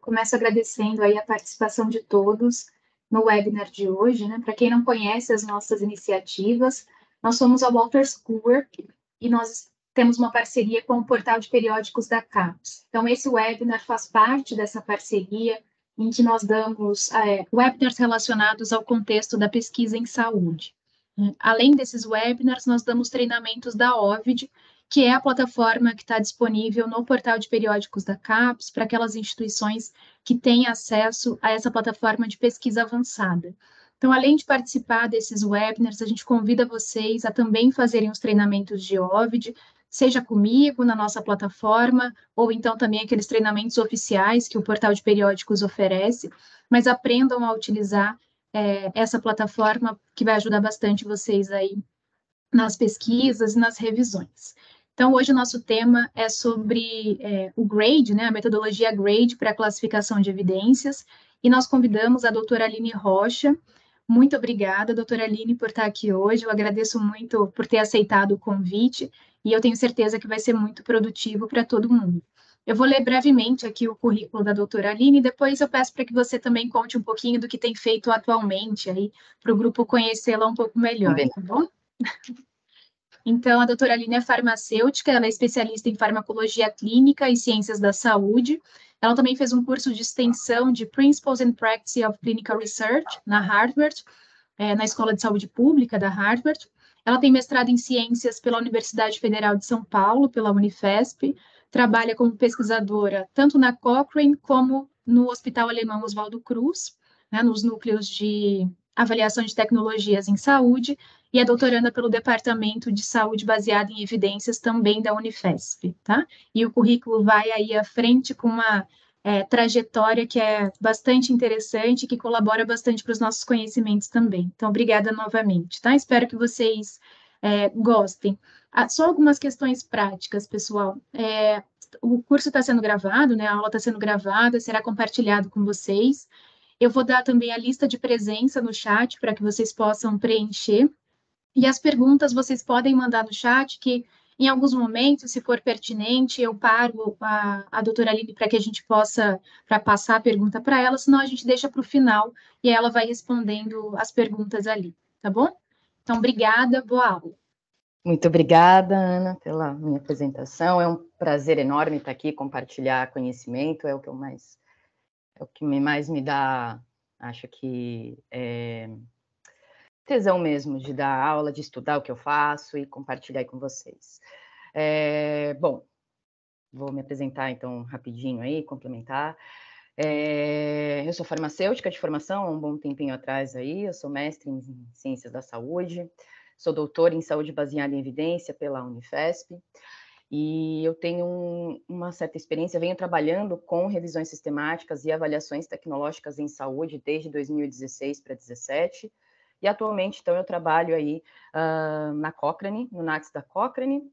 Começo agradecendo aí a participação de todos no webinar de hoje, né? Para quem não conhece as nossas iniciativas, nós somos a Walters Cooper e nós temos uma parceria com o portal de periódicos da CAPES. Então, esse webinar faz parte dessa parceria em que nós damos é, webinars relacionados ao contexto da pesquisa em saúde. Além desses webinars, nós damos treinamentos da OVID que é a plataforma que está disponível no portal de periódicos da CAPES para aquelas instituições que têm acesso a essa plataforma de pesquisa avançada. Então, além de participar desses webinars, a gente convida vocês a também fazerem os treinamentos de OVID, seja comigo na nossa plataforma, ou então também aqueles treinamentos oficiais que o portal de periódicos oferece, mas aprendam a utilizar é, essa plataforma que vai ajudar bastante vocês aí nas pesquisas e nas revisões. Então, hoje o nosso tema é sobre é, o GRADE, né, a metodologia GRADE para classificação de evidências, e nós convidamos a doutora Aline Rocha. Muito obrigada, doutora Aline, por estar aqui hoje. Eu agradeço muito por ter aceitado o convite e eu tenho certeza que vai ser muito produtivo para todo mundo. Eu vou ler brevemente aqui o currículo da doutora Aline, e depois eu peço para que você também conte um pouquinho do que tem feito atualmente aí, para o grupo conhecê-la um pouco melhor, tá bom? Então, a doutora Aline é farmacêutica, ela é especialista em farmacologia clínica e ciências da saúde. Ela também fez um curso de extensão de Principles and Practice of Clinical Research na Harvard, é, na Escola de Saúde Pública da Harvard. Ela tem mestrado em ciências pela Universidade Federal de São Paulo, pela Unifesp. Trabalha como pesquisadora tanto na Cochrane como no Hospital Alemão Oswaldo Cruz, né, nos núcleos de avaliação de tecnologias em saúde e é doutoranda pelo Departamento de Saúde Baseada em Evidências também da Unifesp, tá? E o currículo vai aí à frente com uma é, trajetória que é bastante interessante, que colabora bastante para os nossos conhecimentos também. Então, obrigada novamente, tá? Espero que vocês é, gostem. Ah, só algumas questões práticas, pessoal. É, o curso está sendo gravado, né? A aula está sendo gravada, será compartilhado com vocês. Eu vou dar também a lista de presença no chat para que vocês possam preencher e as perguntas vocês podem mandar no chat, que em alguns momentos, se for pertinente, eu paro a, a doutora Aline para que a gente possa para passar a pergunta para ela, senão a gente deixa para o final e ela vai respondendo as perguntas ali, tá bom? Então, obrigada, boa aula. Muito obrigada, Ana, pela minha apresentação. É um prazer enorme estar aqui, compartilhar conhecimento, é o que eu mais é o que mais me dá, acho que é, tesão mesmo de dar aula, de estudar o que eu faço e compartilhar com vocês. É, bom, vou me apresentar então rapidinho aí, complementar. É, eu sou farmacêutica de formação há um bom tempinho atrás aí, eu sou mestre em ciências da saúde, sou doutora em saúde baseada em evidência pela Unifesp, e eu tenho um, uma certa experiência, venho trabalhando com revisões sistemáticas e avaliações tecnológicas em saúde desde 2016 para 2017, e atualmente, então, eu trabalho aí uh, na Cochrane, no NATS da Cochrane.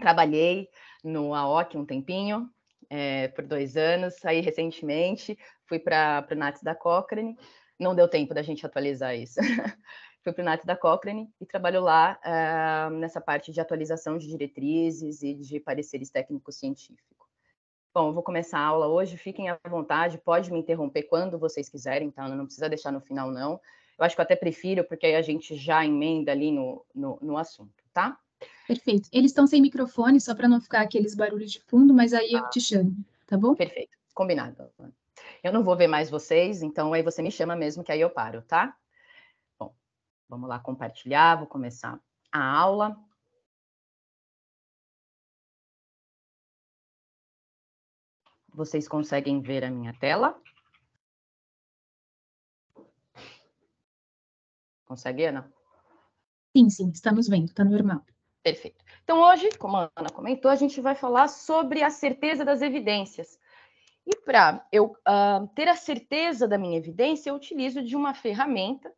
Trabalhei no AOC um tempinho, é, por dois anos. Aí, recentemente, fui para o NATS da Cochrane. Não deu tempo da gente atualizar isso. fui para o NATS da Cochrane e trabalho lá uh, nessa parte de atualização de diretrizes e de pareceres técnico-científico. Bom, eu vou começar a aula hoje, fiquem à vontade, pode me interromper quando vocês quiserem, Então, Não precisa deixar no final, não. Eu acho que eu até prefiro, porque aí a gente já emenda ali no, no, no assunto, tá? Perfeito. Eles estão sem microfone, só para não ficar aqueles barulhos de fundo, mas aí eu ah. te chamo, tá bom? Perfeito. Combinado. Eu não vou ver mais vocês, então aí você me chama mesmo, que aí eu paro, tá? Bom, vamos lá compartilhar, vou começar a aula. Vocês conseguem ver a minha tela? Consegue, Ana? Sim, sim, estamos vendo, está normal. Perfeito. Então, hoje, como a Ana comentou, a gente vai falar sobre a certeza das evidências. E para eu uh, ter a certeza da minha evidência, eu utilizo de uma ferramenta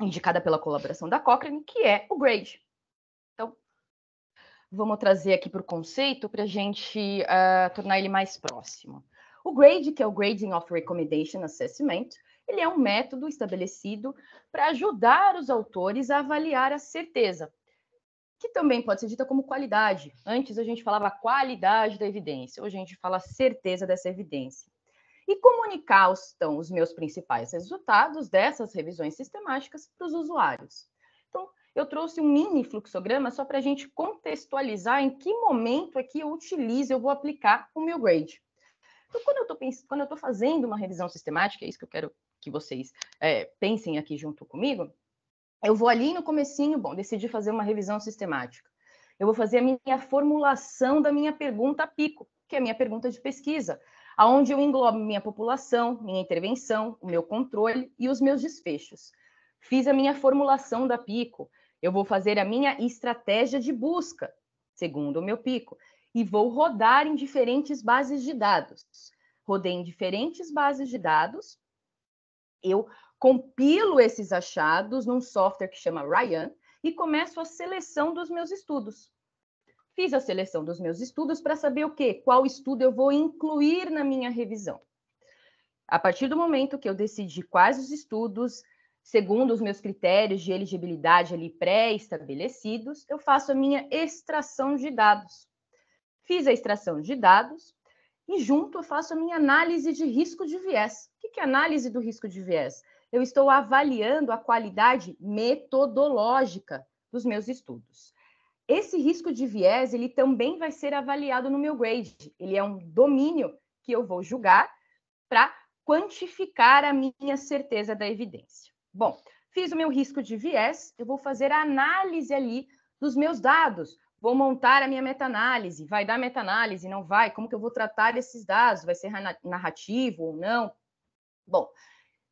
indicada pela colaboração da Cochrane, que é o GRADE. Então, vamos trazer aqui para o conceito para a gente uh, tornar ele mais próximo. O GRADE, que é o Grading of Recommendation Assessment, ele é um método estabelecido para ajudar os autores a avaliar a certeza, que também pode ser dita como qualidade. Antes a gente falava qualidade da evidência, hoje a gente fala certeza dessa evidência. E comunicar então, os meus principais resultados dessas revisões sistemáticas para os usuários. Então, eu trouxe um mini fluxograma só para a gente contextualizar em que momento é que eu utilizo, eu vou aplicar o meu grade. Então, quando eu estou fazendo uma revisão sistemática, é isso que eu quero que vocês é, pensem aqui junto comigo, eu vou ali no comecinho, bom, decidi fazer uma revisão sistemática. Eu vou fazer a minha formulação da minha pergunta pico, que é a minha pergunta de pesquisa, aonde eu englobo minha população, minha intervenção, o meu controle e os meus desfechos. Fiz a minha formulação da pico, eu vou fazer a minha estratégia de busca, segundo o meu pico, e vou rodar em diferentes bases de dados. Rodei em diferentes bases de dados, eu compilo esses achados num software que chama Ryan e começo a seleção dos meus estudos. Fiz a seleção dos meus estudos para saber o quê? Qual estudo eu vou incluir na minha revisão. A partir do momento que eu decidi quais os estudos, segundo os meus critérios de elegibilidade ali pré-estabelecidos, eu faço a minha extração de dados. Fiz a extração de dados, e junto eu faço a minha análise de risco de viés. O que é análise do risco de viés? Eu estou avaliando a qualidade metodológica dos meus estudos. Esse risco de viés, ele também vai ser avaliado no meu grade. Ele é um domínio que eu vou julgar para quantificar a minha certeza da evidência. Bom, fiz o meu risco de viés, eu vou fazer a análise ali dos meus dados, vou montar a minha meta-análise, vai dar meta-análise, não vai, como que eu vou tratar esses dados, vai ser narrativo ou não? Bom,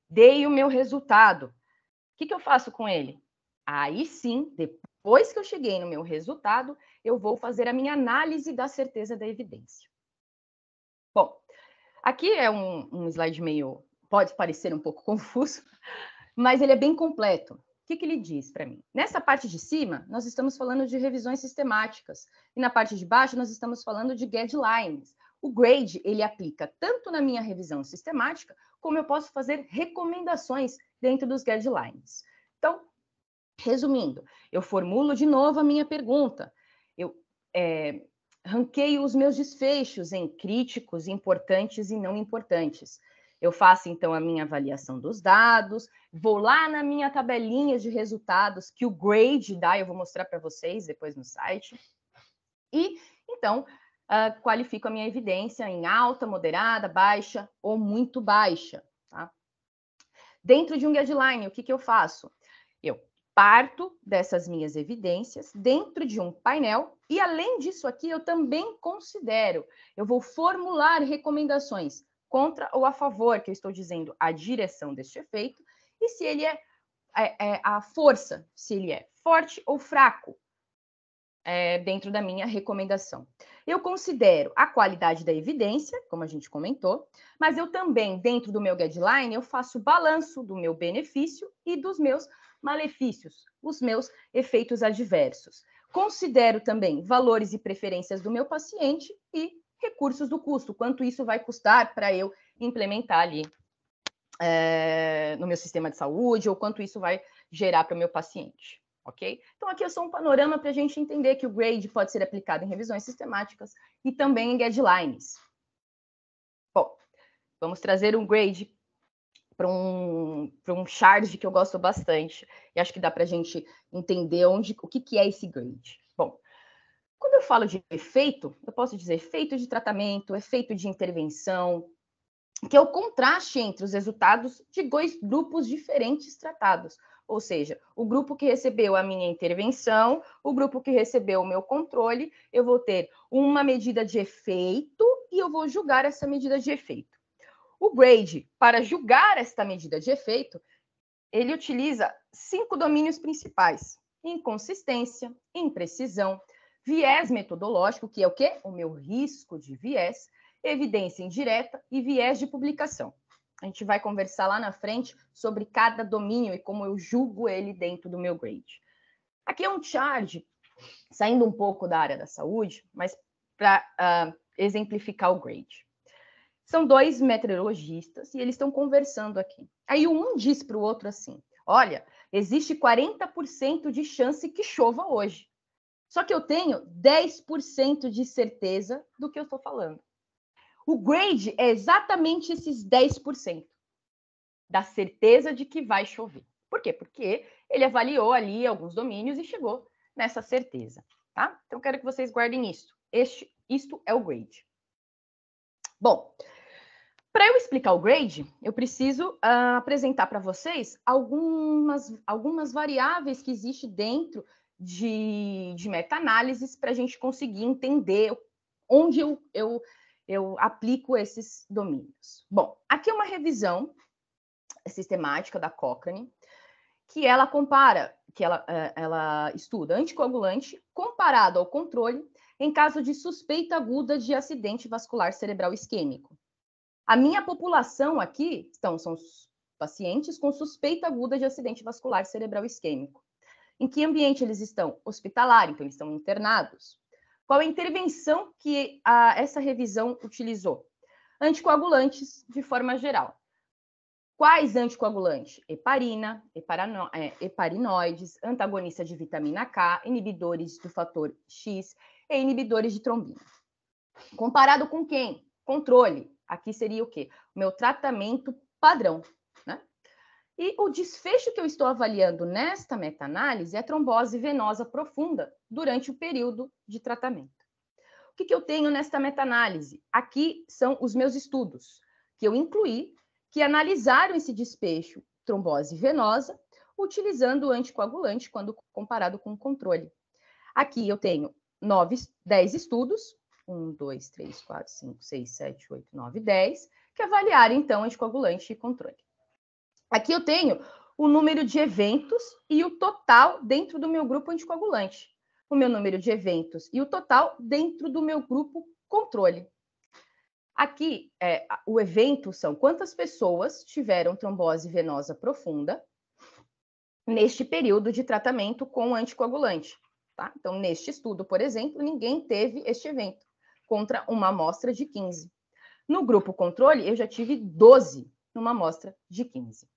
dei o meu resultado, o que, que eu faço com ele? Aí sim, depois que eu cheguei no meu resultado, eu vou fazer a minha análise da certeza da evidência. Bom, aqui é um, um slide meio, pode parecer um pouco confuso, mas ele é bem completo. O que, que ele diz para mim? Nessa parte de cima, nós estamos falando de revisões sistemáticas, e na parte de baixo, nós estamos falando de guidelines. O grade, ele aplica tanto na minha revisão sistemática, como eu posso fazer recomendações dentro dos guidelines. Então, resumindo, eu formulo de novo a minha pergunta. Eu é, ranqueio os meus desfechos em críticos, importantes e não importantes. Eu faço então a minha avaliação dos dados, vou lá na minha tabelinha de resultados que o grade dá, eu vou mostrar para vocês depois no site. E então uh, qualifico a minha evidência em alta, moderada, baixa ou muito baixa. Tá? Dentro de um guideline, o que, que eu faço? Eu parto dessas minhas evidências dentro de um painel e além disso aqui eu também considero, eu vou formular recomendações contra ou a favor, que eu estou dizendo, a direção deste efeito, e se ele é, é, é a força, se ele é forte ou fraco, é, dentro da minha recomendação. Eu considero a qualidade da evidência, como a gente comentou, mas eu também, dentro do meu guideline, eu faço balanço do meu benefício e dos meus malefícios, os meus efeitos adversos. Considero também valores e preferências do meu paciente e recursos do custo, quanto isso vai custar para eu implementar ali é, no meu sistema de saúde, ou quanto isso vai gerar para o meu paciente, ok? Então, aqui é só um panorama para a gente entender que o grade pode ser aplicado em revisões sistemáticas e também em guidelines. Bom, vamos trazer um grade para um, pra um charge que eu gosto bastante, e acho que dá para a gente entender onde, o que, que é esse grade. Quando eu falo de efeito, eu posso dizer efeito de tratamento, efeito de intervenção, que é o contraste entre os resultados de dois grupos diferentes tratados. Ou seja, o grupo que recebeu a minha intervenção, o grupo que recebeu o meu controle, eu vou ter uma medida de efeito e eu vou julgar essa medida de efeito. O grade, para julgar esta medida de efeito, ele utiliza cinco domínios principais: inconsistência, imprecisão, viés metodológico, que é o quê? O meu risco de viés, evidência indireta e viés de publicação. A gente vai conversar lá na frente sobre cada domínio e como eu julgo ele dentro do meu grade. Aqui é um charge, saindo um pouco da área da saúde, mas para uh, ah, exemplificar o grade. São dois meteorologistas e eles estão conversando aqui. Aí um diz para o outro assim: Olha, existe 40% de chance que chova hoje. Só que eu tenho 10% de certeza do que eu estou falando. O grade é exatamente esses 10% da certeza de que vai chover. Por quê? Porque ele avaliou ali alguns domínios e chegou nessa certeza, tá? Então quero que vocês guardem isso. Este, isto é o grade. Bom, para eu explicar o grade, eu preciso uh, apresentar para vocês algumas, algumas variáveis que existem dentro de, de meta-análises para a gente conseguir entender onde eu, eu, eu aplico esses domínios. Bom, aqui é uma revisão sistemática da Cochrane, que ela compara, que ela, eh, ela estuda anticoagulante comparado ao controle em caso de suspeita aguda de acidente vascular cerebral isquêmico. A minha população aqui então, são pacientes com suspeita aguda de acidente vascular cerebral isquêmico. Em que ambiente eles estão? Hospitalar, então eles estão internados. Qual a intervenção que a, essa revisão utilizou? Anticoagulantes, de forma geral. Quais anticoagulantes? Heparina, heparano, é, heparinoides, antagonista de vitamina K, inibidores do fator X e inibidores de trombina. Comparado com quem? Controle. Aqui seria o quê? O meu tratamento padrão, e o desfecho que eu estou avaliando nesta meta-análise é trombose venosa profunda durante o período de tratamento. O que, que eu tenho nesta meta-análise? Aqui são os meus estudos que eu incluí, que analisaram esse desfecho trombose venosa utilizando o anticoagulante quando comparado com o controle. Aqui eu tenho nove, 10 estudos, 1, 2, 3, 4, 5, 6, 7, 8, 9, 10, que avaliaram, então, anticoagulante e controle. Aqui eu tenho o número de eventos e o total dentro do meu grupo anticoagulante. O meu número de eventos e o total dentro do meu grupo controle. Aqui, é, o evento são quantas pessoas tiveram trombose venosa profunda neste período de tratamento com anticoagulante. Tá? Então, neste estudo, por exemplo, ninguém teve este evento, contra uma amostra de 15. No grupo controle, eu já tive 12 numa amostra de 15.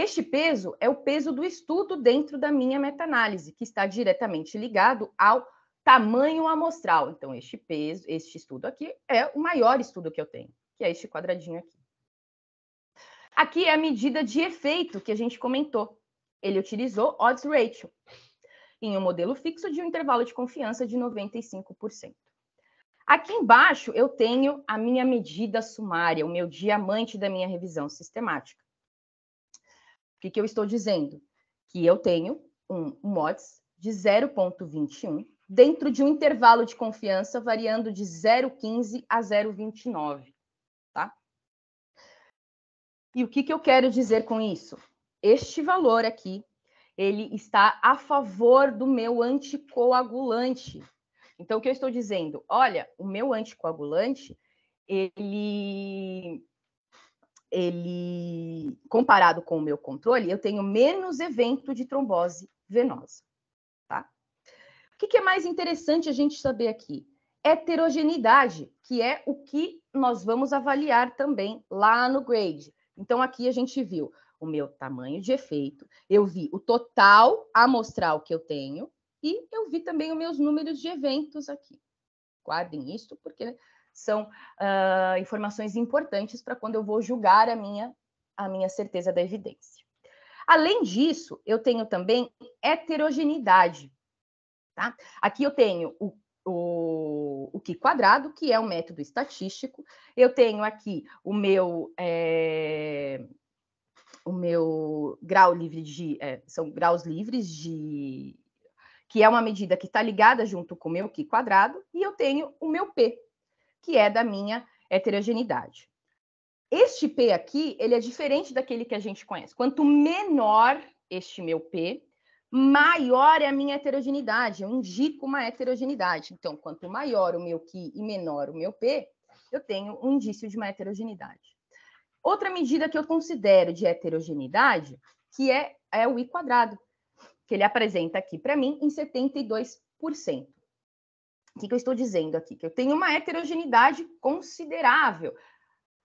Este peso é o peso do estudo dentro da minha meta-análise, que está diretamente ligado ao tamanho amostral. Então, este peso, este estudo aqui é o maior estudo que eu tenho, que é este quadradinho aqui. Aqui é a medida de efeito que a gente comentou. Ele utilizou odds ratio em um modelo fixo de um intervalo de confiança de 95%. Aqui embaixo eu tenho a minha medida sumária, o meu diamante da minha revisão sistemática. O que, que eu estou dizendo? Que eu tenho um MODS de 0,21 dentro de um intervalo de confiança variando de 0,15 a 0,29, tá? E o que, que eu quero dizer com isso? Este valor aqui, ele está a favor do meu anticoagulante. Então, o que eu estou dizendo? Olha, o meu anticoagulante, ele ele, comparado com o meu controle, eu tenho menos evento de trombose venosa. Tá? O que, que é mais interessante a gente saber aqui? Heterogeneidade, que é o que nós vamos avaliar também lá no grade. Então, aqui a gente viu o meu tamanho de efeito, eu vi o total amostral que eu tenho e eu vi também os meus números de eventos aqui. Guardem isso, porque são uh, informações importantes para quando eu vou julgar a minha, a minha certeza da evidência. Além disso, eu tenho também heterogeneidade. Tá? Aqui eu tenho o, o, o que quadrado, que é o um método estatístico. Eu tenho aqui o meu é, o meu grau livre de é, são graus livres de que é uma medida que está ligada junto com o meu Q quadrado, e eu tenho o meu P, que é da minha heterogeneidade. Este P aqui, ele é diferente daquele que a gente conhece. Quanto menor este meu P, maior é a minha heterogeneidade. Eu é indico uma heterogeneidade. Então, quanto maior o meu Q e menor o meu P, eu tenho um indício de uma heterogeneidade. Outra medida que eu considero de heterogeneidade, que é, é o I quadrado, que ele apresenta aqui para mim em 72%. O que, eu estou dizendo aqui? Que eu tenho uma heterogeneidade considerável.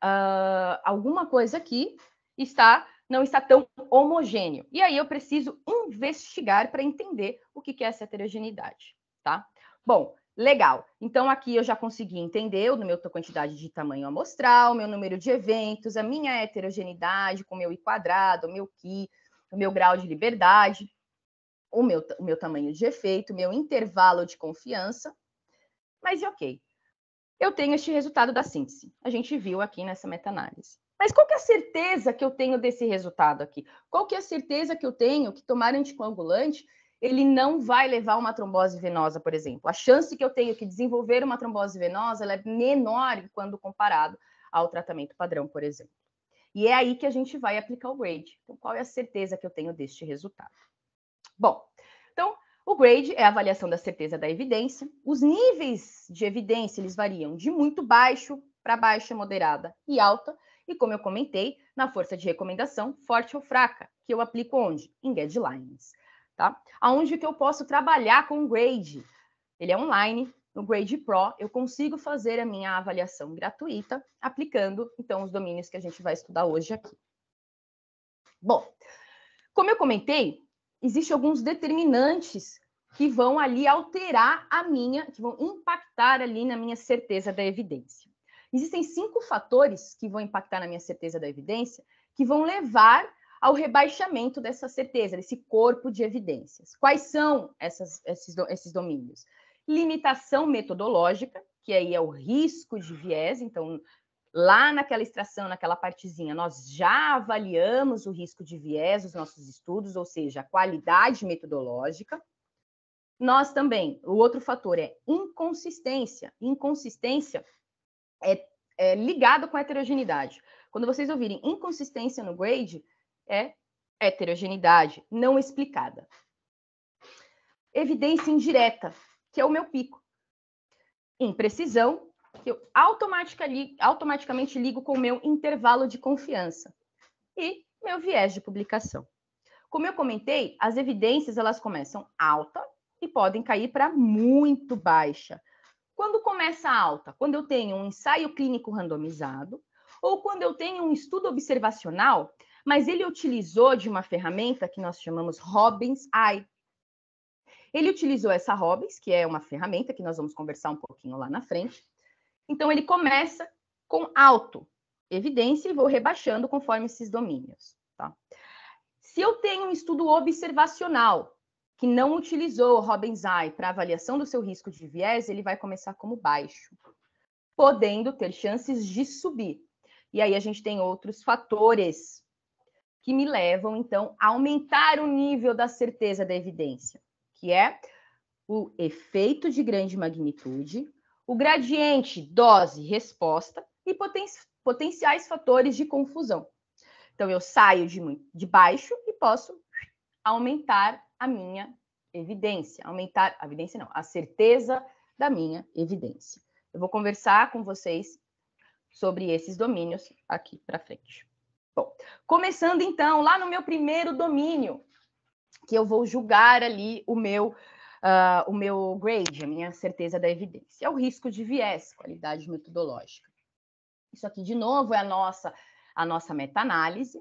Uh, alguma coisa aqui está não está tão homogêneo. E aí eu preciso investigar para entender o que, é essa heterogeneidade, tá? Bom, legal. Então aqui eu já consegui entender o meu quantidade de tamanho amostral, meu número de eventos, a minha heterogeneidade com meu i quadrado, meu ki, o meu grau de liberdade, o meu, o meu tamanho de efeito, meu intervalo de confiança, mas e ok. Eu tenho este resultado da síntese. A gente viu aqui nessa meta-análise. Mas qual que é a certeza que eu tenho desse resultado aqui? Qual que é a certeza que eu tenho que tomar anticoagulante ele não vai levar uma trombose venosa, por exemplo. A chance que eu tenho que desenvolver uma trombose venosa é menor quando comparado ao tratamento padrão, por exemplo. E é aí que a gente vai aplicar o grade. Então, qual é a certeza que eu tenho deste resultado? Bom, o grade é a avaliação da certeza da evidência. Os níveis de evidência eles variam de muito baixo para baixa, moderada e alta. E como eu comentei, na força de recomendação, forte ou fraca, que eu aplico onde? Em guidelines, tá? Aonde que eu posso trabalhar com o grade? Ele é online, no Grade Pro, eu consigo fazer a minha avaliação gratuita, aplicando, então, os domínios que a gente vai estudar hoje aqui. Bom, como eu comentei, existem alguns determinantes que vão ali alterar a minha, que vão impactar ali na minha certeza da evidência. Existem cinco fatores que vão impactar na minha certeza da evidência, que vão levar ao rebaixamento dessa certeza, desse corpo de evidências. Quais são essas, esses, esses domínios? Limitação metodológica, que aí é o risco de viés, então lá naquela extração, naquela partezinha, nós já avaliamos o risco de viés dos nossos estudos, ou seja, a qualidade metodológica. Nós também, o outro fator é inconsistência. Inconsistência é, é ligado com a heterogeneidade. Quando vocês ouvirem inconsistência no grade, é heterogeneidade não explicada. Evidência indireta, que é o meu pico. Imprecisão que eu automaticamente ligo com o meu intervalo de confiança e meu viés de publicação. Como eu comentei, as evidências elas começam alta e podem cair para muito baixa. Quando começa alta? Quando eu tenho um ensaio clínico randomizado ou quando eu tenho um estudo observacional, mas ele utilizou de uma ferramenta que nós chamamos Robbins I. Ele utilizou essa Robbins, que é uma ferramenta que nós vamos conversar um pouquinho lá na frente, então, ele começa com alto, evidência, e vou rebaixando conforme esses domínios. Tá? Se eu tenho um estudo observacional, que não utilizou Robbins Eye para avaliação do seu risco de viés, ele vai começar como baixo, podendo ter chances de subir. E aí a gente tem outros fatores que me levam, então, a aumentar o nível da certeza da evidência, que é o efeito de grande magnitude, o gradiente dose-resposta e poten potenciais fatores de confusão. Então, eu saio de, de baixo e posso aumentar a minha evidência, aumentar a evidência não, a certeza da minha evidência. Eu vou conversar com vocês sobre esses domínios aqui para frente. Bom, começando então lá no meu primeiro domínio, que eu vou julgar ali o meu uh, o meu grade, a minha certeza da evidência. É o risco de viés, qualidade metodológica. Isso aqui, de novo, é a nossa, a nossa meta-análise.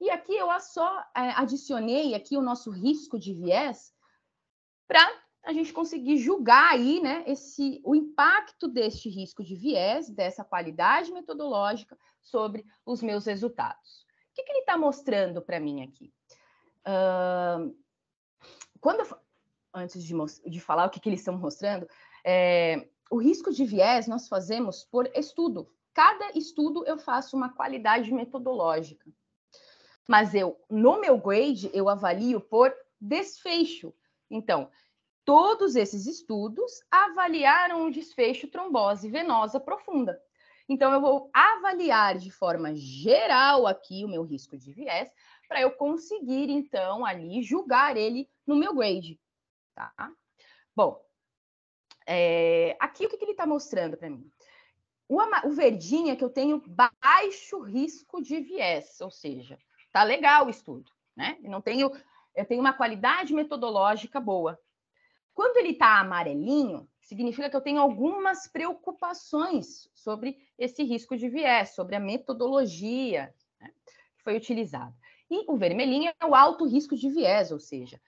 E aqui eu só é, adicionei aqui o nosso risco de viés para a gente conseguir julgar aí, né, esse, o impacto deste risco de viés, dessa qualidade metodológica sobre os meus resultados. O que, que ele está mostrando para mim aqui? Uh, quando antes de, de falar o que, que eles estão mostrando, é, o risco de viés nós fazemos por estudo. Cada estudo eu faço uma qualidade metodológica. Mas eu, no meu grade, eu avalio por desfecho. Então, todos esses estudos avaliaram o desfecho trombose venosa profunda. Então, eu vou avaliar de forma geral aqui o meu risco de viés, para eu conseguir, então, ali julgar ele no meu grade tá? Bom, é, aqui o que, que ele está mostrando para mim? O, o verdinho é que eu tenho baixo risco de viés, ou seja, tá legal o estudo, né? Eu não tenho, eu tenho uma qualidade metodológica boa. Quando ele está amarelinho, significa que eu tenho algumas preocupações sobre esse risco de viés, sobre a metodologia né, que foi utilizada. E o vermelhinho é o alto risco de viés, ou seja,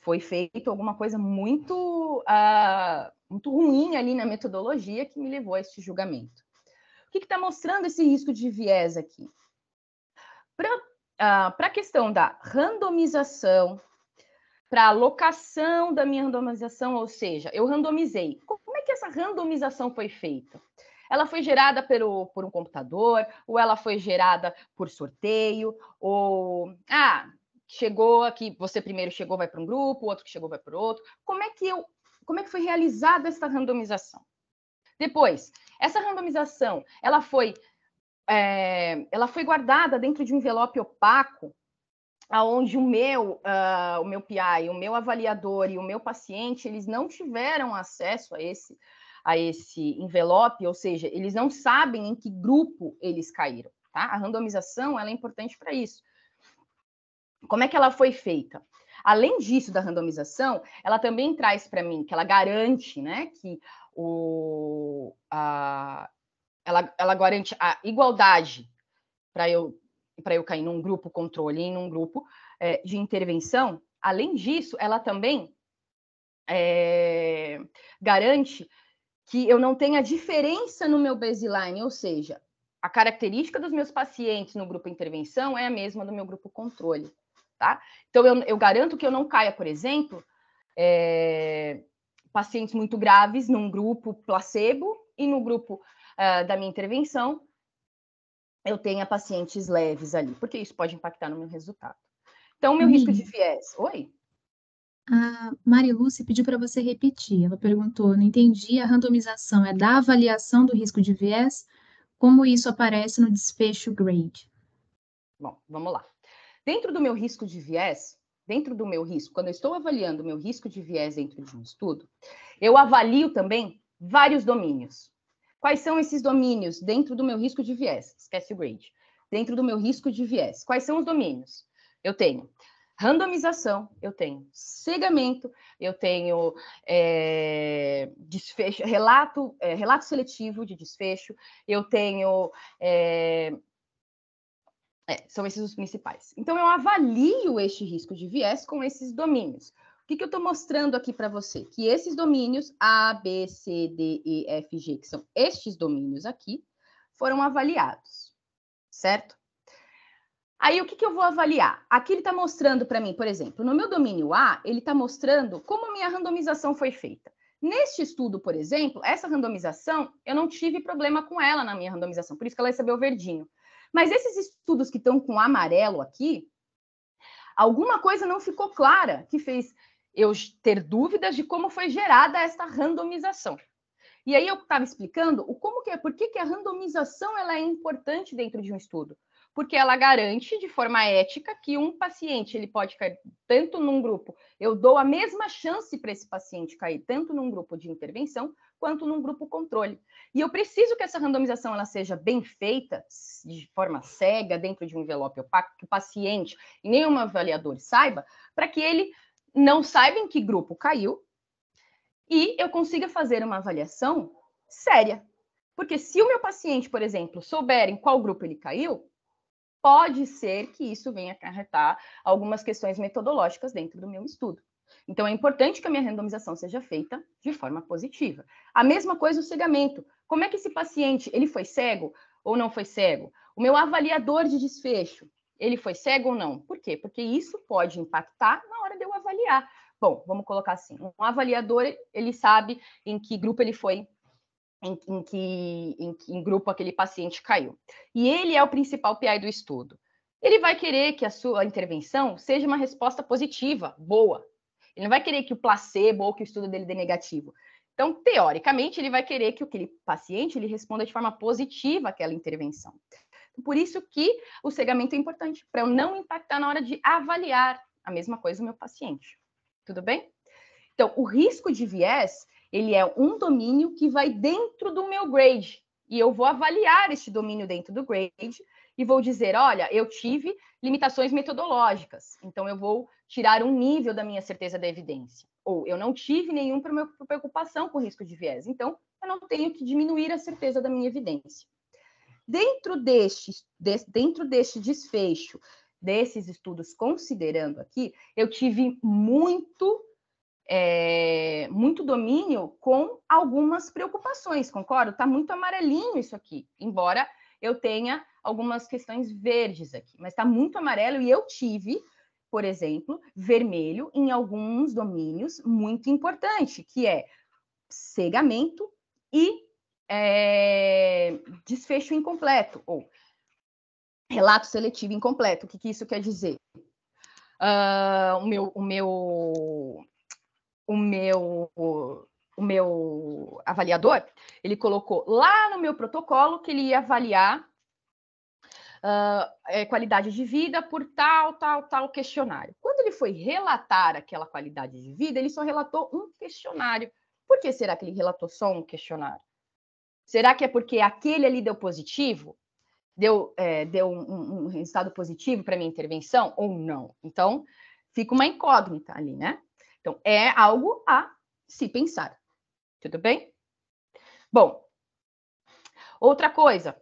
foi feito alguma coisa muito, uh, muito ruim ali na metodologia que me levou a este julgamento. O que está mostrando esse risco de viés aqui? Para uh, ah, a questão da randomização, para a alocação da minha randomização, ou seja, eu randomizei. Como é que essa randomização foi feita? Ela foi gerada pelo, por um computador, ou ela foi gerada por sorteio, ou. Ah, chegou aqui, você primeiro chegou, vai para um grupo, outro que chegou vai para outro. Como é que eu, como é que foi realizada essa randomização? Depois, essa randomização, ela foi, é, ela foi guardada dentro de um envelope opaco, aonde o meu, uh, o meu PI, o meu avaliador e o meu paciente, eles não tiveram acesso a esse, a esse envelope, ou seja, eles não sabem em que grupo eles caíram. Tá? A randomização ela é importante para isso. Como é que ela foi feita? Além disso, da randomização, ela também traz para mim que ela garante né, que o, a, ela, ela garante a igualdade para eu, para eu cair num grupo controle e num grupo é, de intervenção. Além disso, ela também é, garante que eu não tenha diferença no meu baseline, ou seja, a característica dos meus pacientes no grupo intervenção é a mesma do meu grupo controle tá? Então, eu, eu garanto que eu não caia, por exemplo, é, pacientes muito graves num grupo placebo e no grupo uh, da minha intervenção eu tenha pacientes leves ali, porque isso pode impactar no meu resultado. Então, meu risco de uhum. viés. Oi? A Mari Lúcia pediu para você repetir. Ela perguntou: não entendi, a randomização é da avaliação do risco de viés? Como isso aparece no desfecho grade? Bom, vamos lá. Dentro do meu risco de viés, dentro do meu risco, quando eu estou avaliando o meu risco de viés dentro de um estudo, eu avalio também vários domínios. Quais são esses domínios dentro do meu risco de viés? Esquece o grade. Dentro do meu risco de viés, quais são os domínios? Eu tenho randomização, eu tenho cegamento, eu tenho é, desfecho, relato, é, relato seletivo de desfecho, eu tenho é, é, são esses os principais. Então, eu avalio este risco de viés com esses domínios. O que, que eu estou mostrando aqui para você? Que esses domínios, A, B, C, D, E, F, G, que são estes domínios aqui, foram avaliados, certo? Aí, o que, que eu vou avaliar? Aqui ele está mostrando para mim, por exemplo, no meu domínio A, ele está mostrando como a minha randomização foi feita. Neste estudo, por exemplo, essa randomização, eu não tive problema com ela na minha randomização, por isso que ela recebeu verdinho. Mas esses estudos que estão com amarelo aqui, alguma coisa não ficou clara que fez eu ter dúvidas de como foi gerada esta randomização. E aí eu estava explicando o como que é, por que, que a randomização ela é importante dentro de um estudo, porque ela garante de forma ética que um paciente ele pode cair tanto num grupo, eu dou a mesma chance para esse paciente cair tanto num grupo de intervenção quanto num grupo controle. E eu preciso que essa randomização ela seja bem feita, de forma cega, dentro de um envelope opaco, que o paciente e nenhum avaliador saiba, para que ele não saiba em que grupo caiu e eu consiga fazer uma avaliação séria. Porque se o meu paciente, por exemplo, souber em qual grupo ele caiu, pode ser que isso venha acarretar algumas questões metodológicas dentro do meu estudo. Então, é importante que a minha randomização seja feita de forma positiva. A mesma coisa o cegamento. Como é que esse paciente, ele foi cego ou não foi cego? O meu avaliador de desfecho, ele foi cego ou não? Por quê? Porque isso pode impactar na hora de eu avaliar. Bom, vamos colocar assim, um avaliador, ele sabe em que grupo ele foi, em, em que, em, em grupo aquele paciente caiu. E ele é o principal PI do estudo. Ele vai querer que a sua intervenção seja uma resposta positiva, boa, ele não vai querer que o placebo ou que o estudo dele dê negativo. Então, teoricamente, ele vai querer que aquele paciente ele responda de forma positiva àquela intervenção. Então, por isso que o cegamento é importante, para eu não impactar na hora de avaliar a mesma coisa o meu paciente. Tudo bem? Então, o risco de viés, ele é um domínio que vai dentro do meu grade, e eu vou avaliar este domínio dentro do grade e vou dizer, olha, eu tive limitações metodológicas. Então, eu vou tirar um nível da minha certeza da evidência. Ou eu não tive nenhuma preocupação com risco de viés. Então, eu não tenho que diminuir a certeza da minha evidência. Dentro deste, de, dentro deste desfecho, desses estudos considerando aqui, eu tive muito é, muito domínio com algumas preocupações, concordo? Está muito amarelinho isso aqui, embora eu tenha algumas questões verdes aqui, mas está muito amarelo e eu tive, por exemplo, vermelho em alguns domínios muito importante, que é cegamento e é, desfecho incompleto, ou relato seletivo incompleto. O que, que isso quer dizer? Uh, o meu, o meu, o meu, o meu avaliador, ele colocou lá no meu protocolo que ele ia avaliar uh, é, qualidade de vida por tal, tal, tal questionário. Quando ele foi relatar aquela qualidade de vida, ele só relatou um questionário. Por que será que ele relatou só um questionário? Será que é porque aquele ali deu positivo? Deu, é, deu um, um, um resultado positivo para minha intervenção ou não? Então, fica uma incógnita ali, né? Então, é algo a se pensar. Tudo bem? Bom, outra coisa,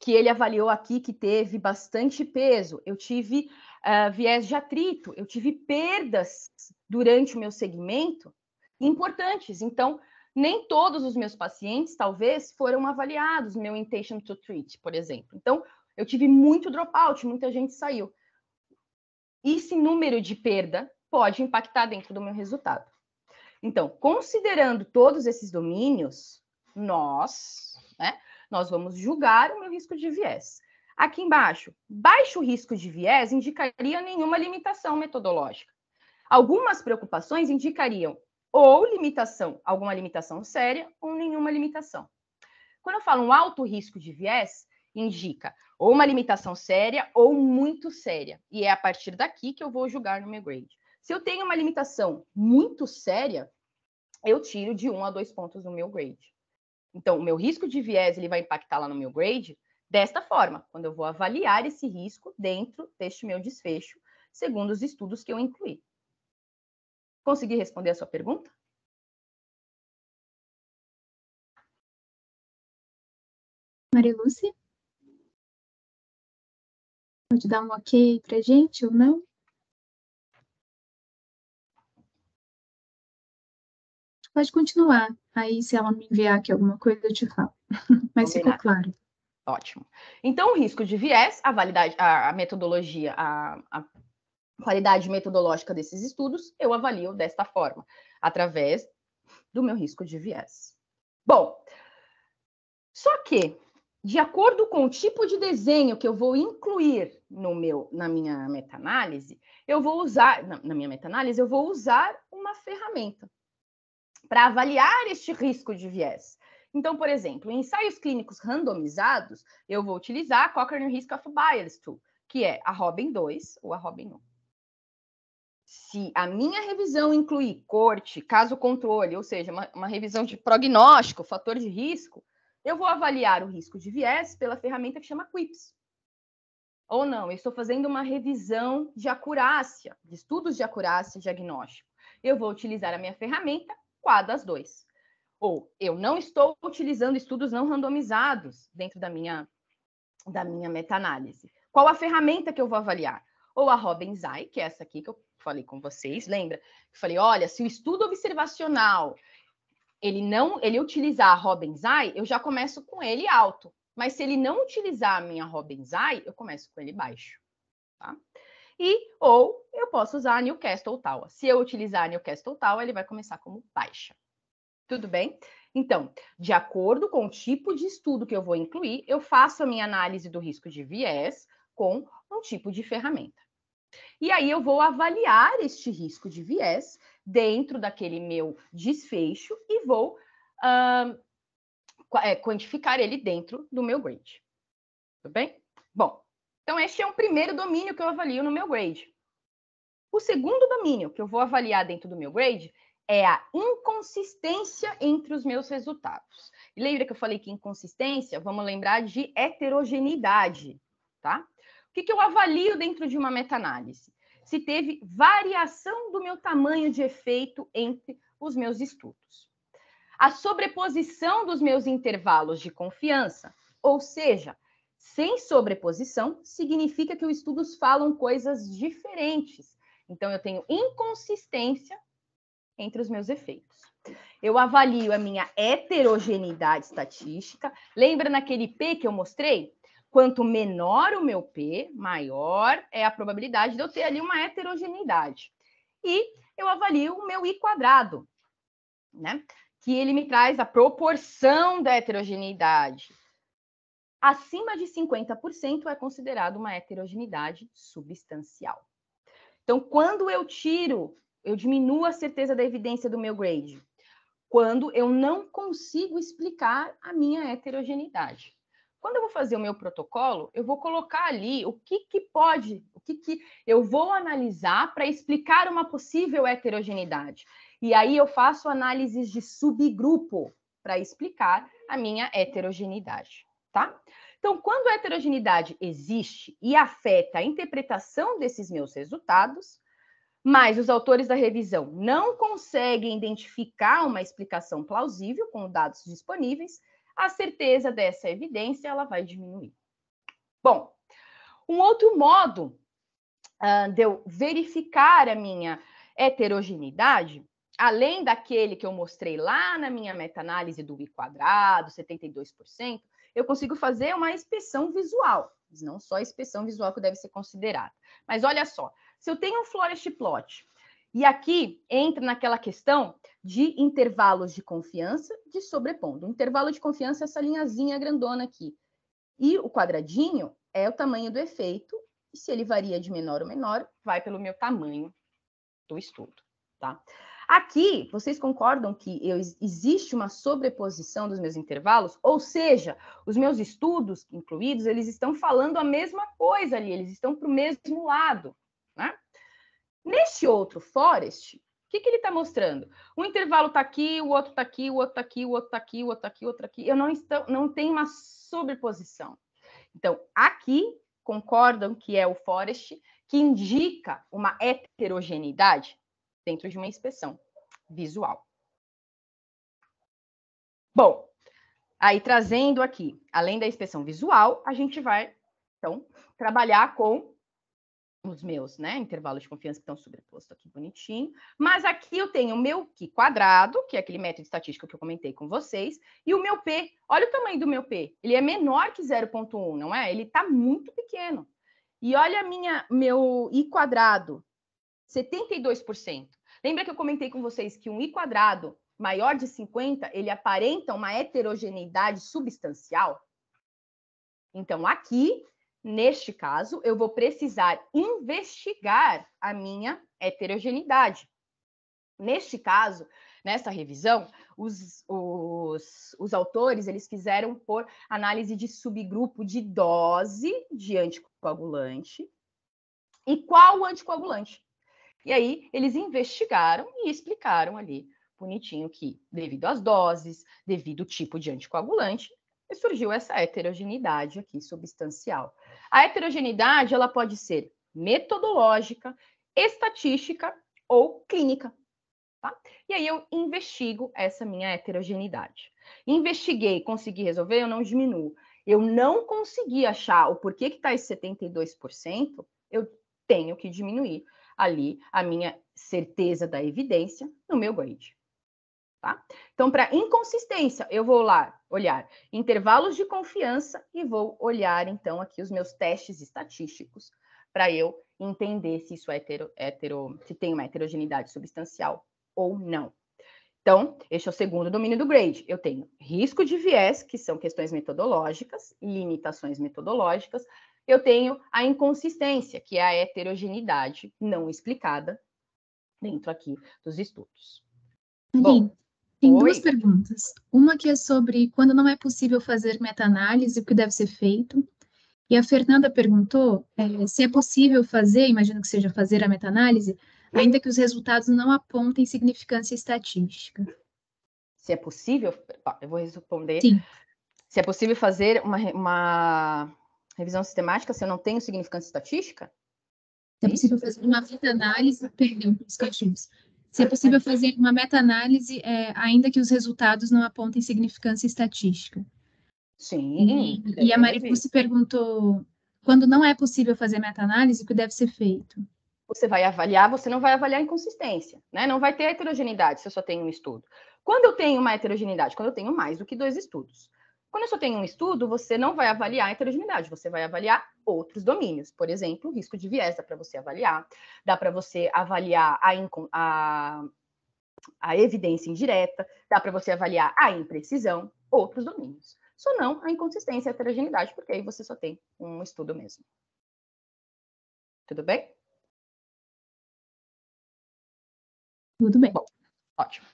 que ele avaliou aqui que teve bastante peso, eu tive uh, viés de atrito, eu tive perdas durante o meu segmento importantes. Então, nem todos os meus pacientes, talvez, foram avaliados, meu intention to treat, por exemplo. Então, eu tive muito dropout, muita gente saiu. Esse número de perda pode impactar dentro do meu resultado. Então, considerando todos esses domínios, nós, né, nós vamos julgar o meu risco de viés. Aqui embaixo, baixo risco de viés indicaria nenhuma limitação metodológica. Algumas preocupações indicariam ou limitação, alguma limitação séria, ou nenhuma limitação. Quando eu falo um alto risco de viés, indica ou uma limitação séria ou muito séria. E é a partir daqui que eu vou julgar no meu grade. Se eu tenho uma limitação muito séria, eu tiro de um a dois pontos no meu grade. Então, o meu risco de viés ele vai impactar lá no meu grade desta forma, quando eu vou avaliar esse risco dentro deste meu desfecho, segundo os estudos que eu incluí. Consegui responder a sua pergunta? Marilúcia? Pode dar um ok para gente ou não? pode continuar. Aí, se ela me enviar aqui alguma coisa, eu te falo. Mas Combinado. ficou claro. Ótimo. Então, o risco de viés, a validade, a, metodologia, a, a qualidade metodológica desses estudos, eu avalio desta forma, através do meu risco de viés. Bom, só que, de acordo com o tipo de desenho que eu vou incluir no meu, na minha meta-análise, eu vou usar, na, na minha meta-análise, eu vou usar uma ferramenta para avaliar este risco de viés. Então, por exemplo, em ensaios clínicos randomizados, eu vou utilizar a Cochrane Risk of Bias Tool, que é a Robin 2 ou a Robin 1. Se a minha revisão incluir corte, caso controle, ou seja, uma, uma revisão de prognóstico, fator de risco, eu vou avaliar o risco de viés pela ferramenta que chama QIPS. Ou não, eu estou fazendo uma revisão de acurácia, de estudos de acurácia diagnóstico. Eu vou utilizar a minha ferramenta qual das dois? Ou eu não estou utilizando estudos não randomizados dentro da minha, da minha meta-análise. Qual a ferramenta que eu vou avaliar? Ou a Robbins Eye, que é essa aqui que eu falei com vocês, lembra? Eu falei, olha, se o estudo observacional ele não, ele utilizar a Robbins Eye, eu já começo com ele alto. Mas se ele não utilizar a minha Robbins Eye, eu começo com ele baixo, tá? E ou eu posso usar a Newcastle Tower. Se eu utilizar a Newcastle Tower, ele vai começar como baixa. Tudo bem? Então, de acordo com o tipo de estudo que eu vou incluir, eu faço a minha análise do risco de viés com um tipo de ferramenta. E aí eu vou avaliar este risco de viés dentro daquele meu desfecho e vou uh, quantificar ele dentro do meu grid. Tudo bem? Bom, então, este é um primeiro domínio que eu avalio no meu grade. O segundo domínio que eu vou avaliar dentro do meu grade é a inconsistência entre os meus resultados. E lembra que eu falei que inconsistência, vamos lembrar de heterogeneidade, tá? O que, que eu avalio dentro de uma meta-análise? Se teve variação do meu tamanho de efeito entre os meus estudos. A sobreposição dos meus intervalos de confiança, ou seja, sem sobreposição, significa que os estudos falam coisas diferentes. Então, eu tenho inconsistência entre os meus efeitos. Eu avalio a minha heterogeneidade estatística. Lembra naquele P que eu mostrei? Quanto menor o meu P, maior é a probabilidade de eu ter ali uma heterogeneidade. E eu avalio o meu I quadrado, né? Que ele me traz a proporção da heterogeneidade. Acima de 50% é considerado uma heterogeneidade substancial. Então, quando eu tiro, eu diminuo a certeza da evidência do meu grade, quando eu não consigo explicar a minha heterogeneidade. Quando eu vou fazer o meu protocolo, eu vou colocar ali o que, que pode, o que, que eu vou analisar para explicar uma possível heterogeneidade. E aí eu faço análises de subgrupo para explicar a minha heterogeneidade tá? Então, quando a heterogeneidade existe e afeta a interpretação desses meus resultados, mas os autores da revisão não conseguem identificar uma explicação plausível com dados disponíveis, a certeza dessa evidência ela vai diminuir. Bom, um outro modo uh, de eu verificar a minha heterogeneidade, além daquele que eu mostrei lá na minha meta-análise do I quadrado, 72%, eu consigo fazer uma inspeção visual, mas não só a inspeção visual que deve ser considerada. Mas olha só, se eu tenho um florest plot, e aqui entra naquela questão de intervalos de confiança de sobrepondo. O intervalo de confiança é essa linhazinha grandona aqui. E o quadradinho é o tamanho do efeito, e se ele varia de menor ou menor, vai pelo meu tamanho do estudo, tá? Aqui, vocês concordam que eu, existe uma sobreposição dos meus intervalos? Ou seja, os meus estudos incluídos, eles estão falando a mesma coisa ali, eles estão para o mesmo lado. Né? Neste outro Forest, o que, que ele está mostrando? Um intervalo está aqui, o outro está aqui, o outro está aqui, o outro está aqui, o outro está aqui, o outro tá aqui. Eu não, estou, não tenho uma sobreposição. Então, aqui concordam que é o Forest que indica uma heterogeneidade? dentro de uma inspeção visual. Bom, aí trazendo aqui, além da inspeção visual, a gente vai, então, trabalhar com os meus, né, intervalos de confiança que estão sobreposto aqui bonitinho. Mas aqui eu tenho o meu Q quadrado, que é aquele método estatístico que eu comentei com vocês, e o meu P. Olha o tamanho do meu P. Ele é menor que 0.1, não é? Ele está muito pequeno. E olha minha meu I quadrado, 72%. Lembra que eu comentei com vocês que um i quadrado maior de 50, ele aparenta uma heterogeneidade substancial? Então, aqui, neste caso, eu vou precisar investigar a minha heterogeneidade. Neste caso, nessa revisão, os, os, os autores eles fizeram por análise de subgrupo de dose de anticoagulante e qual anticoagulante. E aí eles investigaram e explicaram ali bonitinho que, devido às doses, devido ao tipo de anticoagulante, surgiu essa heterogeneidade aqui substancial. A heterogeneidade ela pode ser metodológica, estatística ou clínica. Tá? E aí eu investigo essa minha heterogeneidade. Investiguei, consegui resolver, eu não diminuo. Eu não consegui achar o porquê que está esse 72%, eu tenho que diminuir ali a minha certeza da evidência no meu grade. Tá? Então, para inconsistência, eu vou lá olhar intervalos de confiança e vou olhar, então, aqui os meus testes estatísticos para eu entender se isso é hetero, hetero, se tem uma heterogeneidade substancial ou não. Então, este é o segundo domínio do grade. Eu tenho risco de viés, que são questões metodológicas, limitações metodológicas, eu tenho a inconsistência, que é a heterogeneidade não explicada dentro aqui dos estudos. Bom, Tem Oi. duas perguntas. Uma que é sobre quando não é possível fazer meta-análise, o que deve ser feito. E a Fernanda perguntou é, se é possível fazer, imagino que seja fazer a meta-análise, ainda que os resultados não apontem significância estatística. Se é possível, eu vou responder. Sim. Se é possível fazer uma, uma revisão sistemática se eu não tenho significância estatística? É possível fazer uma meta-análise, perdão, os cachorros. Se é possível fazer uma meta-análise, é, ainda que os resultados não apontem significância estatística. Sim. E, e a se perguntou: quando não é possível fazer meta-análise, o que deve ser feito? Você vai avaliar, você não vai avaliar inconsistência, né? Não vai ter heterogeneidade se eu só tenho um estudo. Quando eu tenho uma heterogeneidade, quando eu tenho mais do que dois estudos. Quando eu só tenho um estudo, você não vai avaliar a heterogeneidade, você vai avaliar outros domínios. Por exemplo, o risco de viés dá para você avaliar, dá para você avaliar a, a, a evidência indireta, dá para você avaliar a imprecisão, outros domínios. Só não a inconsistência e a heterogeneidade, porque aí você só tem um estudo mesmo. Tudo bem? Tudo bem. Bom, ótimo.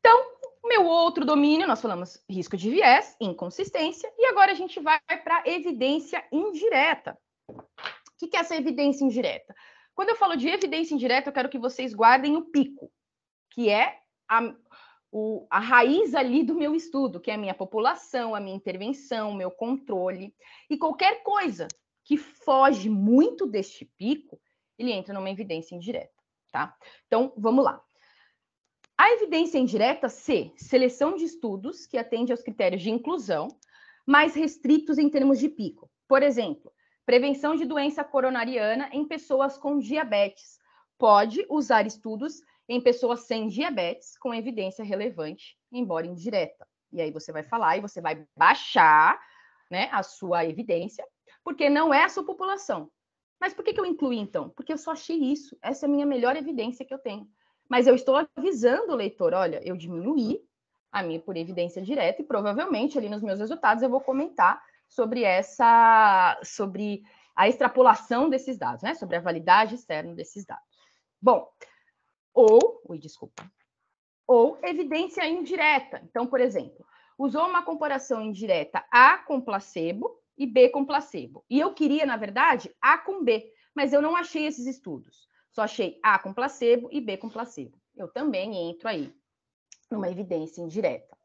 Então, meu outro domínio, nós falamos risco de viés, inconsistência, e agora a gente vai para evidência indireta. O que é essa evidência indireta? Quando eu falo de evidência indireta, eu quero que vocês guardem o pico, que é a, o, a raiz ali do meu estudo, que é a minha população, a minha intervenção, o meu controle. E qualquer coisa que foge muito deste pico, ele entra numa evidência indireta, tá? Então, vamos lá. A evidência é indireta, C, seleção de estudos que atende aos critérios de inclusão, mais restritos em termos de pico. Por exemplo, prevenção de doença coronariana em pessoas com diabetes. Pode usar estudos em pessoas sem diabetes com evidência relevante, embora indireta. E aí você vai falar e você vai baixar né, a sua evidência, porque não é a sua população. Mas por que, que eu incluí, então? Porque eu só achei isso. Essa é a minha melhor evidência que eu tenho. Mas eu estou avisando o leitor, olha, eu diminuí a minha por evidência direta e provavelmente ali nos meus resultados eu vou comentar sobre essa, sobre a extrapolação desses dados, né? Sobre a validade externa desses dados. Bom, ou, ui, desculpa, ou evidência indireta. Então, por exemplo, usou uma comparação indireta A com placebo e B com placebo. E eu queria, na verdade, A com B, mas eu não achei esses estudos. Só achei A com placebo e B com placebo. Eu também entro aí numa evidência indireta.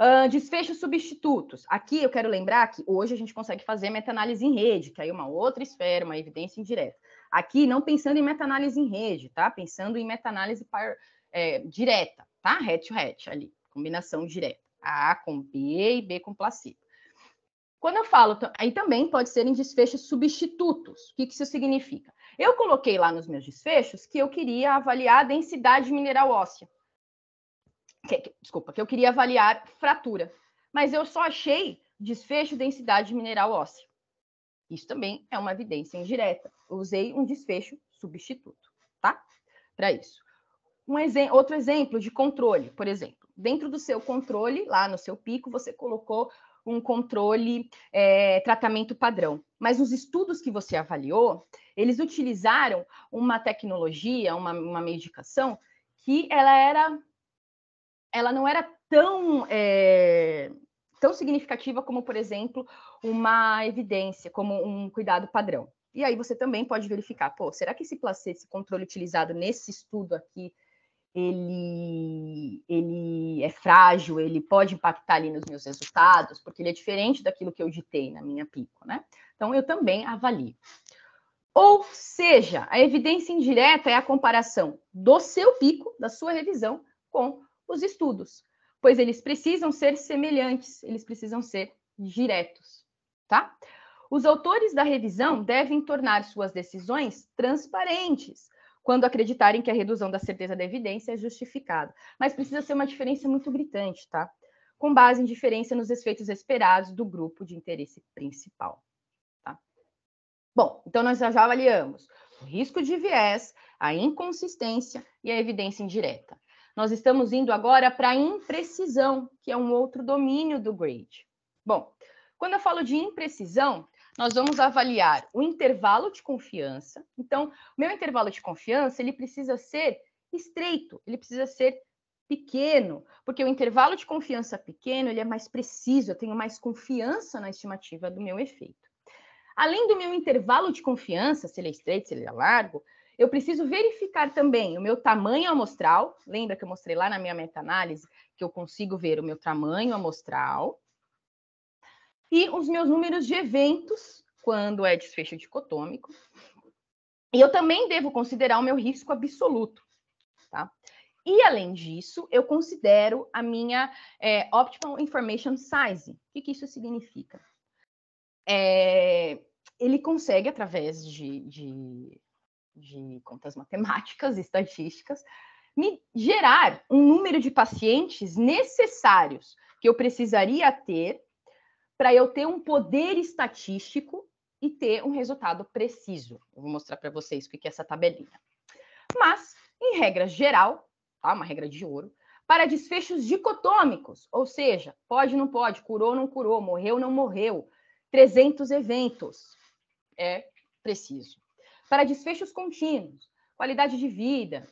Uh, desfechos substitutos. Aqui eu quero lembrar que hoje a gente consegue fazer meta-análise em rede, que é aí é uma outra esfera, uma evidência indireta. Aqui, não pensando em meta-análise em rede, tá? Pensando em meta-análise é, direta, tá? head to -head, ali, combinação direta. A com B e B com placebo. Quando eu falo, aí também pode ser em desfechos substitutos. O que, que isso significa? Eu coloquei lá nos meus desfechos que eu queria avaliar a densidade mineral óssea. Que, que, desculpa, que eu queria avaliar fratura. Mas eu só achei desfecho densidade mineral óssea. Isso também é uma evidência indireta. Eu usei um desfecho substituto, tá? Para isso. Um outro exemplo de controle, por exemplo. Dentro do seu controle, lá no seu pico, você colocou um controle é, tratamento padrão. Mas os estudos que você avaliou, eles utilizaram uma tecnologia, uma, uma medicação que ela era, ela não era tão é, tão significativa como, por exemplo, uma evidência, como um cuidado padrão. E aí você também pode verificar, pô, será que esse placebo, esse controle utilizado nesse estudo aqui, ele, ele é frágil, ele pode impactar ali nos meus resultados, porque ele é diferente daquilo que eu ditei na minha pico, né? Então, eu também avalio. Ou seja, a evidência indireta é a comparação do seu pico, da sua revisão, com os estudos, pois eles precisam ser semelhantes, eles precisam ser diretos, tá? Os autores da revisão devem tornar suas decisões transparentes quando acreditarem que a redução da certeza da evidência é justificada, mas precisa ser uma diferença muito gritante, tá? Com base em diferença nos efeitos esperados do grupo de interesse principal. Bom, então nós já avaliamos o risco de viés, a inconsistência e a evidência indireta. Nós estamos indo agora para a imprecisão, que é um outro domínio do grade. Bom, quando eu falo de imprecisão, nós vamos avaliar o intervalo de confiança. Então, o meu intervalo de confiança, ele precisa ser estreito, ele precisa ser pequeno, porque o intervalo de confiança pequeno, ele é mais preciso, eu tenho mais confiança na estimativa do meu efeito. Além do meu intervalo de confiança, se ele é estreito, se ele é largo, eu preciso verificar também o meu tamanho amostral. Lembra que eu mostrei lá na minha meta-análise que eu consigo ver o meu tamanho amostral. E os meus números de eventos, quando é desfecho dicotômico. E eu também devo considerar o meu risco absoluto, tá? E, além disso, eu considero a minha é, Optimal Information Size. O que, que isso significa? é, ele consegue, através de, de, de contas matemáticas e estatísticas, me gerar um número de pacientes necessários que eu precisaria ter para eu ter um poder estatístico e ter um resultado preciso. Eu vou mostrar para vocês o que é essa tabelinha. Mas, em regra geral, tá? uma regra de ouro, para desfechos dicotômicos, ou seja, pode, ou não pode, curou, ou não curou, morreu, ou não morreu, 300 eventos. É preciso. Para desfechos contínuos, qualidade de vida,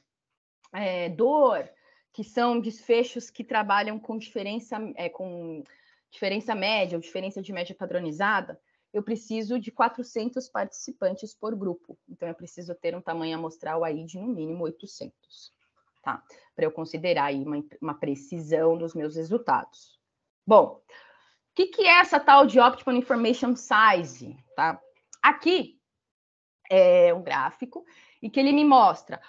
é, dor, que são desfechos que trabalham com diferença, é, com diferença média ou diferença de média padronizada, eu preciso de 400 participantes por grupo. Então, eu preciso ter um tamanho amostral aí de no mínimo 800, tá? Para eu considerar aí uma, uma precisão dos meus resultados. Bom, o que, que é essa tal de Optimal Information Size? Tá? Aqui é um gráfico e que ele me mostra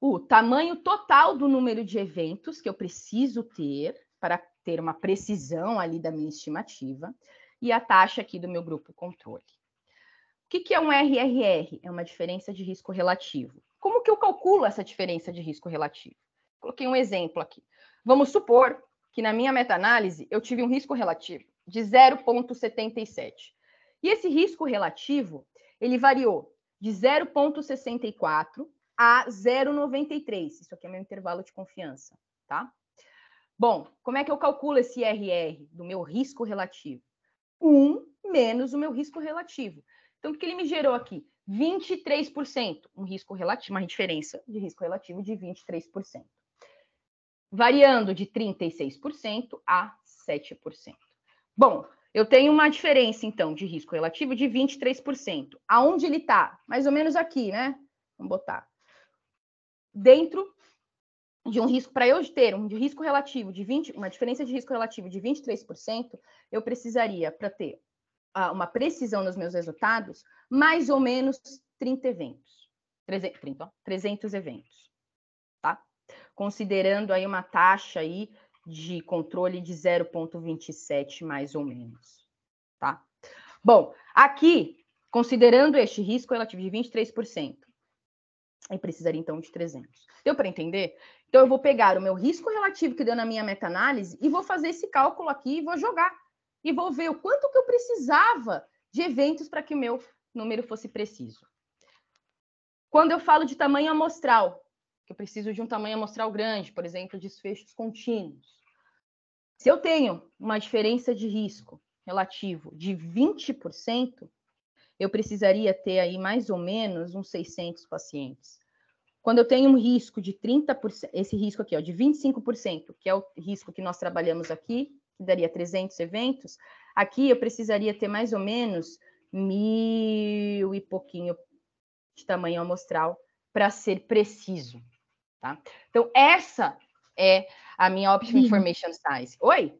o tamanho total do número de eventos que eu preciso ter para ter uma precisão ali da minha estimativa e a taxa aqui do meu grupo controle. O que, que é um RRR? É uma diferença de risco relativo. Como que eu calculo essa diferença de risco relativo? Coloquei um exemplo aqui. Vamos supor que na minha meta-análise eu tive um risco relativo de 0,77. E esse risco relativo, ele variou de 0,64 a 0,93. Isso aqui é meu intervalo de confiança, tá? Bom, como é que eu calculo esse RR do meu risco relativo? 1 menos o meu risco relativo. Então, o que ele me gerou aqui? 23%, um risco relativo, uma diferença de risco relativo de 23%. Variando de 36% a 7%. Bom, eu tenho uma diferença, então, de risco relativo de 23%. Aonde ele está? Mais ou menos aqui, né? Vamos botar. Dentro de um risco, para eu ter um risco relativo de 20, uma diferença de risco relativo de 23%, eu precisaria, para ter uh, uma precisão nos meus resultados, mais ou menos 30 eventos. 300, 30, ó, 300 eventos, tá? Considerando aí uma taxa aí de controle de 0,27 mais ou menos, tá? Bom, aqui, considerando este risco relativo de 23%, Aí precisaria então de 300. Deu para entender? Então eu vou pegar o meu risco relativo que deu na minha meta-análise e vou fazer esse cálculo aqui e vou jogar. E vou ver o quanto que eu precisava de eventos para que o meu número fosse preciso. Quando eu falo de tamanho amostral, que eu preciso de um tamanho amostral grande, por exemplo, desfechos contínuos. Se eu tenho uma diferença de risco relativo de 20%, eu precisaria ter aí mais ou menos uns 600 pacientes. Quando eu tenho um risco de 30%, esse risco aqui, ó, de 25%, que é o risco que nós trabalhamos aqui, que daria 300 eventos, aqui eu precisaria ter mais ou menos mil e pouquinho de tamanho amostral para ser preciso, tá? Então, essa é a minha optimum Information size. Oi?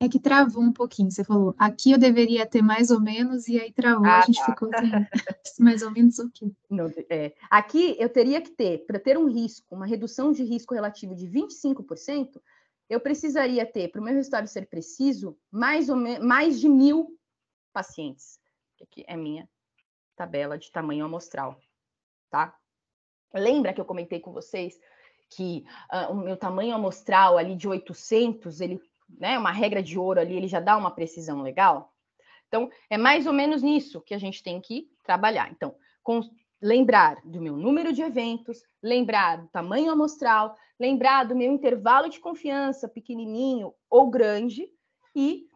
É que travou um pouquinho, você falou, aqui eu deveria ter mais ou menos, e aí travou, ah, a gente tá. ficou assim, mais ou menos o quê? Não, é. Aqui eu teria que ter, para ter um risco, uma redução de risco relativo de 25%, eu precisaria ter, para o meu resultado ser preciso, mais, ou mais de mil pacientes. Aqui é minha tabela de tamanho amostral, tá? Lembra que eu comentei com vocês que uh, o meu tamanho amostral ali de 800, ele, né, uma regra de ouro ali, ele já dá uma precisão legal? Então, é mais ou menos nisso que a gente tem que trabalhar. Então, com, lembrar do meu número de eventos, lembrar do tamanho amostral, lembrar do meu intervalo de confiança, pequenininho ou grande, e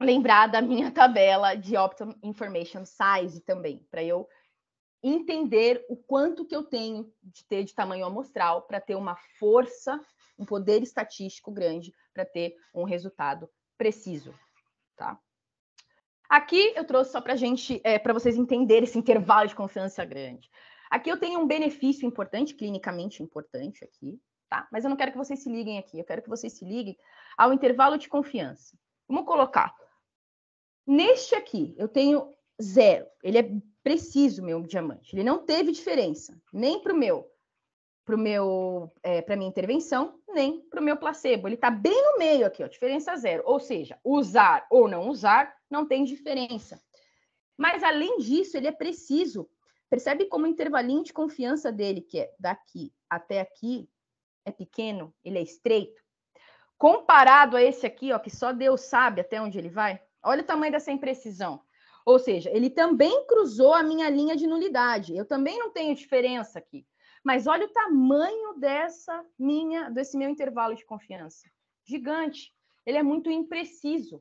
lembrar da minha tabela de Optum Information Size também, para eu entender o quanto que eu tenho de ter de tamanho amostral para ter uma força, um poder estatístico grande para ter um resultado preciso, tá? Aqui eu trouxe só para gente, é, para vocês entenderem esse intervalo de confiança grande. Aqui eu tenho um benefício importante, clinicamente importante aqui, tá? Mas eu não quero que vocês se liguem aqui, eu quero que vocês se liguem ao intervalo de confiança. Vamos colocar. Neste aqui, eu tenho zero. Ele é preciso, meu diamante. Ele não teve diferença, nem para o meu, pro meu é, para minha intervenção, nem para o meu placebo. Ele está bem no meio aqui, ó, diferença zero. Ou seja, usar ou não usar não tem diferença. Mas além disso, ele é preciso. Percebe como o intervalinho de confiança dele, que é daqui até aqui, é pequeno, ele é estreito. Comparado a esse aqui, ó, que só Deus sabe até onde ele vai, olha o tamanho dessa imprecisão. Ou seja, ele também cruzou a minha linha de nulidade. Eu também não tenho diferença aqui. Mas olha o tamanho dessa minha, desse meu intervalo de confiança. Gigante. Ele é muito impreciso,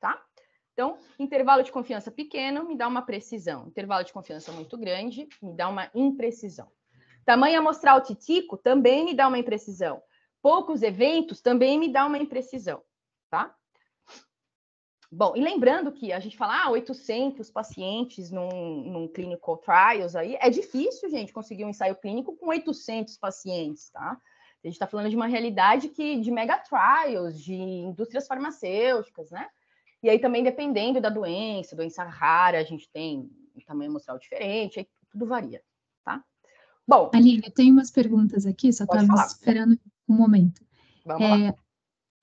tá? Então, intervalo de confiança pequeno me dá uma precisão. Intervalo de confiança muito grande me dá uma imprecisão. Tamanho amostral titico também me dá uma imprecisão. Poucos eventos também me dá uma imprecisão, tá? Bom, e lembrando que a gente fala ah, 800 pacientes num, num clinical trials aí, é difícil, gente, conseguir um ensaio clínico com 800 pacientes, tá? A gente está falando de uma realidade que de mega trials, de indústrias farmacêuticas, né? E aí também dependendo da doença, doença rara, a gente tem um tamanho emocional diferente, aí tudo varia, tá? Bom. Aline, eu tenho umas perguntas aqui, só estava esperando um momento. Vamos, é, lá.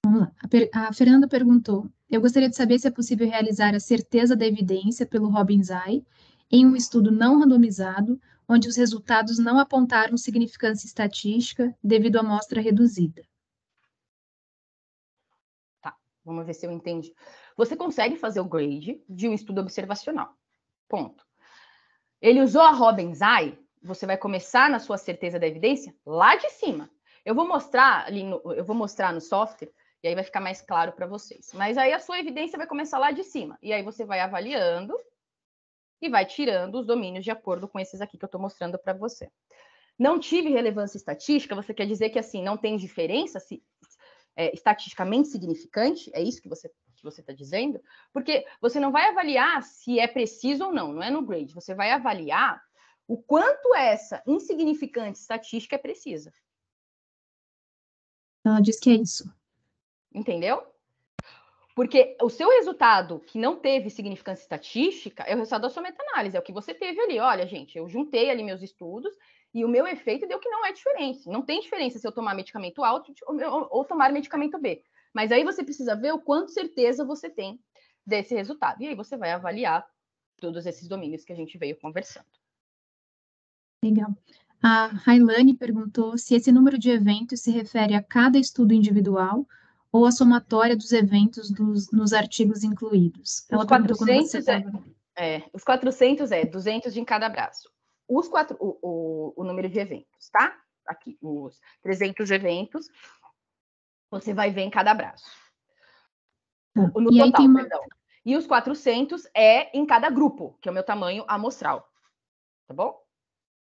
vamos lá. A, per a Fernanda perguntou: eu gostaria de saber se é possível realizar a certeza da evidência pelo Robbins Eye em um estudo não randomizado, onde os resultados não apontaram significância estatística devido à amostra reduzida. Tá, vamos ver se eu entendi. Você consegue fazer o grade de um estudo observacional. Ponto. Ele usou a Robbins Eye, você vai começar na sua certeza da evidência lá de cima. Eu vou mostrar ali no, eu vou mostrar no software e aí vai ficar mais claro para vocês. Mas aí a sua evidência vai começar lá de cima. E aí você vai avaliando e vai tirando os domínios de acordo com esses aqui que eu estou mostrando para você. Não tive relevância estatística, você quer dizer que assim, não tem diferença se, é, estatisticamente significante? É isso que você que você está dizendo? Porque você não vai avaliar se é preciso ou não, não é no grade. Você vai avaliar o quanto essa insignificante estatística é precisa. Ela diz que é isso. Entendeu? Porque o seu resultado que não teve significância estatística é o resultado da sua meta-análise, é o que você teve ali. Olha, gente, eu juntei ali meus estudos e o meu efeito deu que não é diferente. Não tem diferença se eu tomar medicamento A ou tomar medicamento B. Mas aí você precisa ver o quanto certeza você tem desse resultado. E aí você vai avaliar todos esses domínios que a gente veio conversando. Legal. A Railane perguntou se esse número de eventos se refere a cada estudo individual ou a somatória dos eventos dos, nos artigos incluídos. Ela os 400 é, é, os 400 é 200 em cada braço. Os quatro, o, o, o número de eventos, tá? Aqui, os 300 eventos, você vai ver em cada braço. Tá. No e total, uma... perdão. E os 400 é em cada grupo, que é o meu tamanho amostral. Tá bom?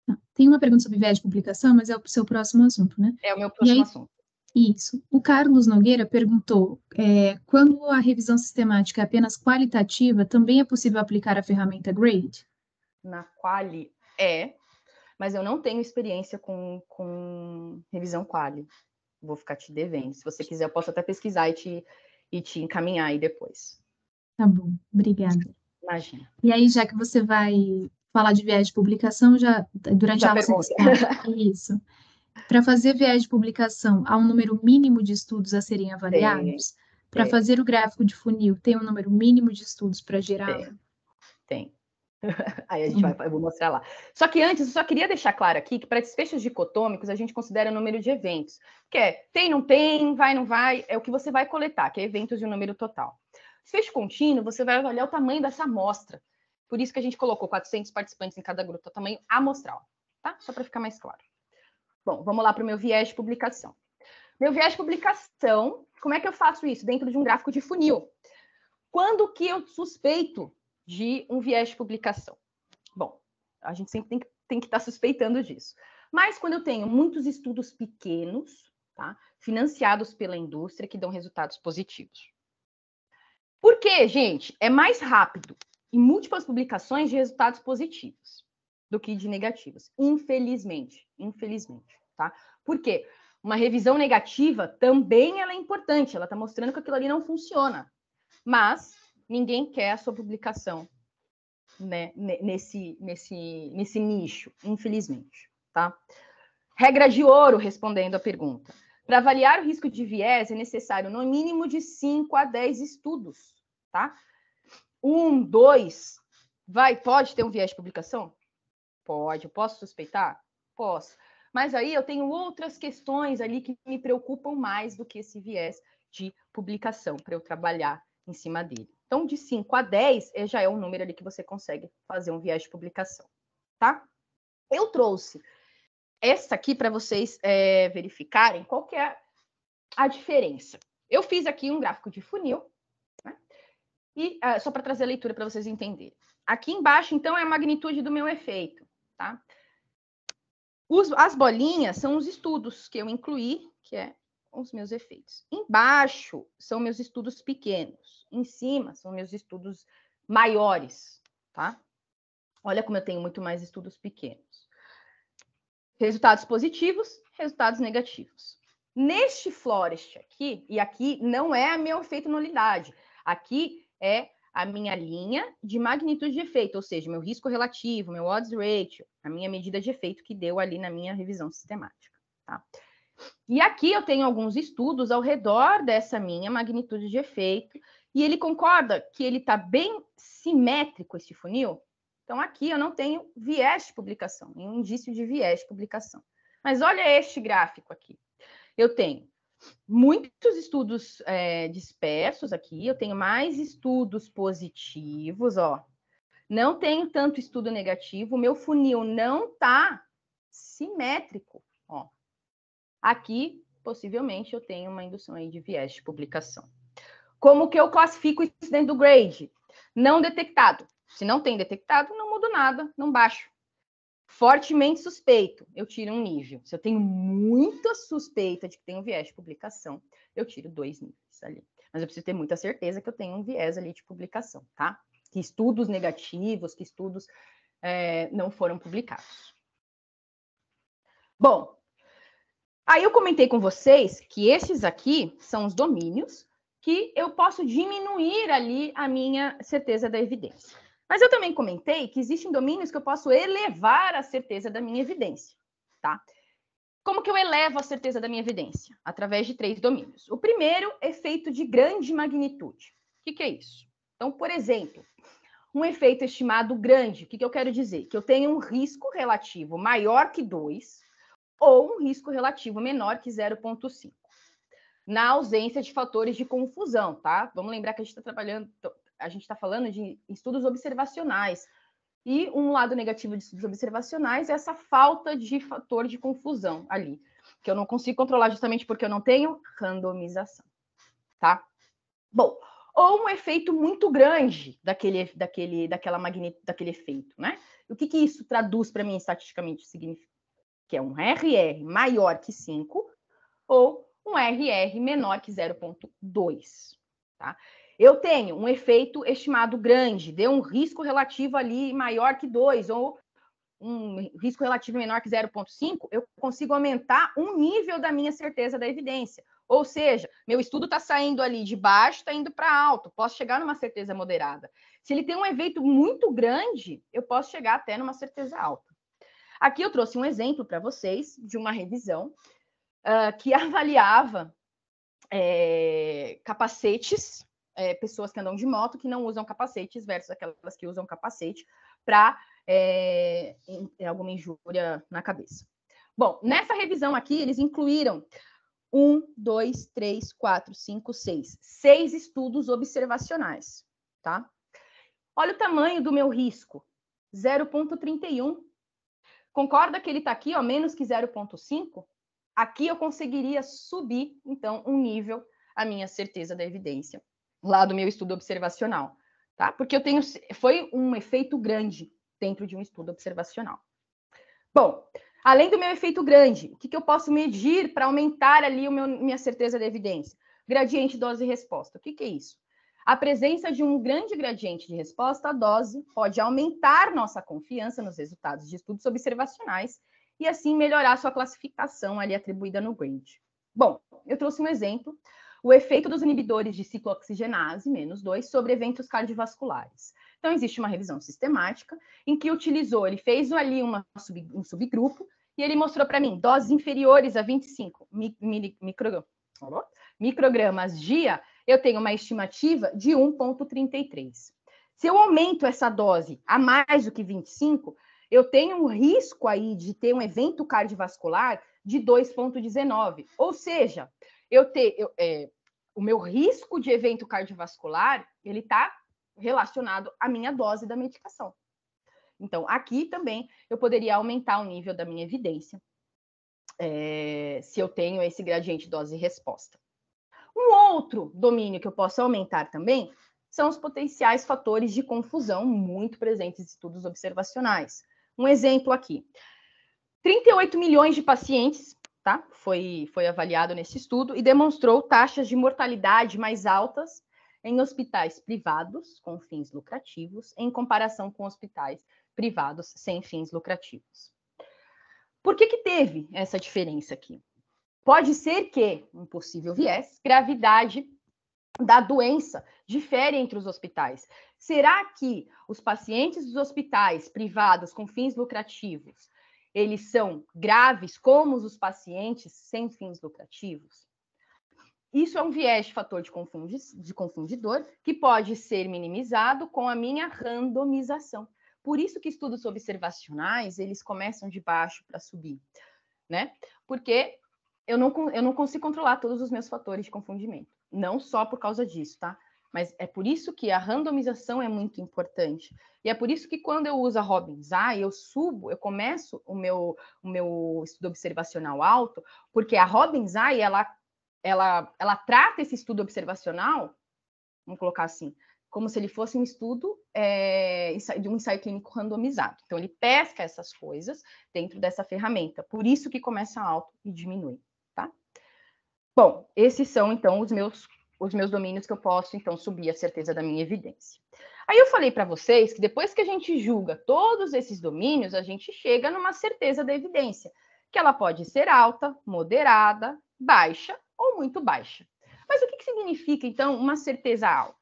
Tá. Tem uma pergunta sobre viés de publicação, mas é o seu próximo assunto, né? É o meu próximo aí, assunto. Isso. O Carlos Nogueira perguntou: é, quando a revisão sistemática é apenas qualitativa, também é possível aplicar a ferramenta Grade? Na Quali é, mas eu não tenho experiência com, com revisão Quali. Vou ficar te devendo. Se você quiser, eu posso até pesquisar e te, e te encaminhar aí depois. Tá bom, obrigada. Imagina. E aí, já que você vai falar de viés de publicação, já durante já a aula. Você... Isso. Para fazer viés de publicação, há um número mínimo de estudos a serem avaliados? Para fazer o gráfico de funil, tem um número mínimo de estudos para gerar? Tem. tem. Aí a gente hum. vai, eu vou mostrar lá. Só que antes, eu só queria deixar claro aqui que para desfechos dicotômicos, a gente considera o número de eventos, que é tem, não tem, vai, não vai, é o que você vai coletar, que é eventos de um número total. Desfecho contínuo, você vai avaliar o tamanho dessa amostra. Por isso que a gente colocou 400 participantes em cada grupo, o tá? tamanho amostral, tá? Só para ficar mais claro. Bom, vamos lá para o meu viés de publicação. Meu viés de publicação, como é que eu faço isso? Dentro de um gráfico de funil. Quando que eu suspeito de um viés de publicação? Bom, a gente sempre tem que, tem que estar tá suspeitando disso. Mas quando eu tenho muitos estudos pequenos, tá? financiados pela indústria, que dão resultados positivos. Por quê, gente? É mais rápido e múltiplas publicações de resultados positivos do que de negativas. Infelizmente, infelizmente, tá? Por quê? Uma revisão negativa também ela é importante, ela está mostrando que aquilo ali não funciona. Mas ninguém quer a sua publicação né, nesse, nesse, nesse nicho, infelizmente. Tá? Regra de ouro, respondendo a pergunta. Para avaliar o risco de viés, é necessário no mínimo de 5 a 10 estudos. Tá? Um, dois, vai, pode ter um viés de publicação? Pode. Posso suspeitar? Posso. Mas aí eu tenho outras questões ali que me preocupam mais do que esse viés de publicação para eu trabalhar em cima dele. Então, de 5 a 10 eh, já é um número ali que você consegue fazer um viés de publicação, tá? Eu trouxe essa aqui para vocês é, verificarem qual que é a diferença. Eu fiz aqui um gráfico de funil, né? e uh, só para trazer a leitura para vocês entenderem. Aqui embaixo, então, é a magnitude do meu efeito tá? Os, as bolinhas são os estudos que eu incluí, que é os meus efeitos. Embaixo são meus estudos pequenos, em cima são meus estudos maiores, tá? Olha como eu tenho muito mais estudos pequenos. Resultados positivos, resultados negativos. Neste florest aqui, e aqui não é meu efeito nulidade, aqui é a minha linha de magnitude de efeito, ou seja, meu risco relativo, meu odds ratio, a minha medida de efeito que deu ali na minha revisão sistemática. Tá? E aqui eu tenho alguns estudos ao redor dessa minha magnitude de efeito, e ele concorda que ele está bem simétrico, esse funil. Então, aqui eu não tenho viés de publicação, nenhum indício de viés de publicação. Mas olha este gráfico aqui. Eu tenho muitos estudos é, dispersos aqui, eu tenho mais estudos positivos, ó. Não tenho tanto estudo negativo, meu funil não tá simétrico, ó. Aqui, possivelmente, eu tenho uma indução aí de viés de publicação. Como que eu classifico isso dentro do grade? Não detectado. Se não tem detectado, não mudo nada, não baixo. Fortemente suspeito, eu tiro um nível. Se eu tenho muita suspeita de que tem um viés de publicação, eu tiro dois níveis ali. Mas eu preciso ter muita certeza que eu tenho um viés ali de publicação, tá? Que estudos negativos, que estudos é, não foram publicados. Bom, aí eu comentei com vocês que esses aqui são os domínios que eu posso diminuir ali a minha certeza da evidência. Mas eu também comentei que existem domínios que eu posso elevar a certeza da minha evidência, tá? Como que eu elevo a certeza da minha evidência? Através de três domínios. O primeiro, efeito é de grande magnitude. O que, que é isso? Então, por exemplo, um efeito estimado grande. O que, que eu quero dizer? Que eu tenho um risco relativo maior que 2 ou um risco relativo menor que 0,5. Na ausência de fatores de confusão, tá? Vamos lembrar que a gente está trabalhando, a gente está falando de estudos observacionais. E um lado negativo de estudos observacionais é essa falta de fator de confusão ali, que eu não consigo controlar justamente porque eu não tenho randomização, tá? Bom, ou um efeito muito grande daquele, daquele, daquela magnet, daquele efeito, né? O que, que isso traduz para mim estatisticamente? Significa que é um RR maior que 5 ou um RR menor que 0,2, tá? eu tenho um efeito estimado grande, deu um risco relativo ali maior que 2, ou um risco relativo menor que 0,5, eu consigo aumentar um nível da minha certeza da evidência. Ou seja, meu estudo está saindo ali de baixo, está indo para alto, posso chegar numa certeza moderada. Se ele tem um efeito muito grande, eu posso chegar até numa certeza alta. Aqui eu trouxe um exemplo para vocês de uma revisão uh, que avaliava é, capacetes é, pessoas que andam de moto que não usam capacetes versus aquelas que usam capacete para é, alguma injúria na cabeça. Bom, nessa revisão aqui, eles incluíram um, dois, três, quatro, cinco, seis. Seis estudos observacionais, tá? Olha o tamanho do meu risco, 0,31. Concorda que ele está aqui, ó, menos que 0,5? Aqui eu conseguiria subir, então, um nível a minha certeza da evidência lá do meu estudo observacional, tá? Porque eu tenho foi um efeito grande dentro de um estudo observacional. Bom, além do meu efeito grande, o que, que eu posso medir para aumentar ali o meu, minha certeza da evidência? Gradiente dose-resposta. O que, que é isso? A presença de um grande gradiente de resposta à dose pode aumentar nossa confiança nos resultados de estudos observacionais e assim melhorar sua classificação ali atribuída no grade. Bom, eu trouxe um exemplo o efeito dos inibidores de ciclooxigenase, menos 2, sobre eventos cardiovasculares. Então, existe uma revisão sistemática em que utilizou, ele fez ali uma sub, um subgrupo e ele mostrou para mim doses inferiores a 25 mi, mi, microgramas, microgramas dia, eu tenho uma estimativa de 1,33. Se eu aumento essa dose a mais do que 25, eu tenho um risco aí de ter um evento cardiovascular de 2,19. Ou seja, eu ter eu, é, o meu risco de evento cardiovascular, ele está relacionado à minha dose da medicação. Então, aqui também eu poderia aumentar o nível da minha evidência, é, se eu tenho esse gradiente dose-resposta. Um outro domínio que eu posso aumentar também são os potenciais fatores de confusão muito presentes em estudos observacionais. Um exemplo aqui: 38 milhões de pacientes tá? Foi, foi avaliado nesse estudo e demonstrou taxas de mortalidade mais altas em hospitais privados com fins lucrativos em comparação com hospitais privados sem fins lucrativos. Por que, que teve essa diferença aqui? Pode ser que, um possível viés, gravidade da doença difere entre os hospitais. Será que os pacientes dos hospitais privados com fins lucrativos eles são graves, como os pacientes sem fins lucrativos? Isso é um viés de fator de, de confundidor que pode ser minimizado com a minha randomização. Por isso que estudos observacionais, eles começam de baixo para subir, né? Porque eu não, eu não consigo controlar todos os meus fatores de confundimento. Não só por causa disso, tá? Mas é por isso que a randomização é muito importante. E é por isso que quando eu uso a Robbins Eye ah, eu subo, eu começo o meu, o meu estudo observacional alto, porque a Robbins Eye ah, ela, ela, ela trata esse estudo observacional, vamos colocar assim, como se ele fosse um estudo é, de um ensaio clínico randomizado. Então, ele pesca essas coisas dentro dessa ferramenta. Por isso que começa alto e diminui, tá? Bom, esses são, então, os meus os meus domínios que eu posso então subir a certeza da minha evidência. Aí eu falei para vocês que depois que a gente julga todos esses domínios, a gente chega numa certeza da evidência, que ela pode ser alta, moderada, baixa ou muito baixa. Mas o que, que significa então uma certeza alta?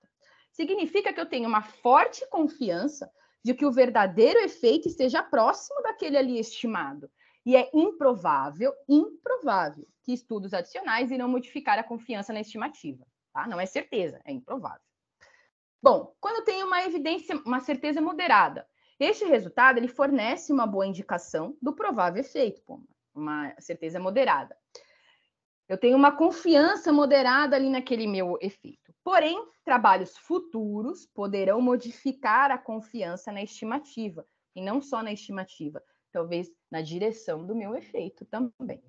Significa que eu tenho uma forte confiança de que o verdadeiro efeito esteja próximo daquele ali estimado. E é improvável, improvável, que estudos adicionais irão modificar a confiança na estimativa. Tá? Não é certeza, é improvável. Bom, quando tem uma evidência, uma certeza moderada, este resultado ele fornece uma boa indicação do provável efeito, uma certeza moderada. Eu tenho uma confiança moderada ali naquele meu efeito. Porém, trabalhos futuros poderão modificar a confiança na estimativa, e não só na estimativa, talvez na direção do meu efeito também.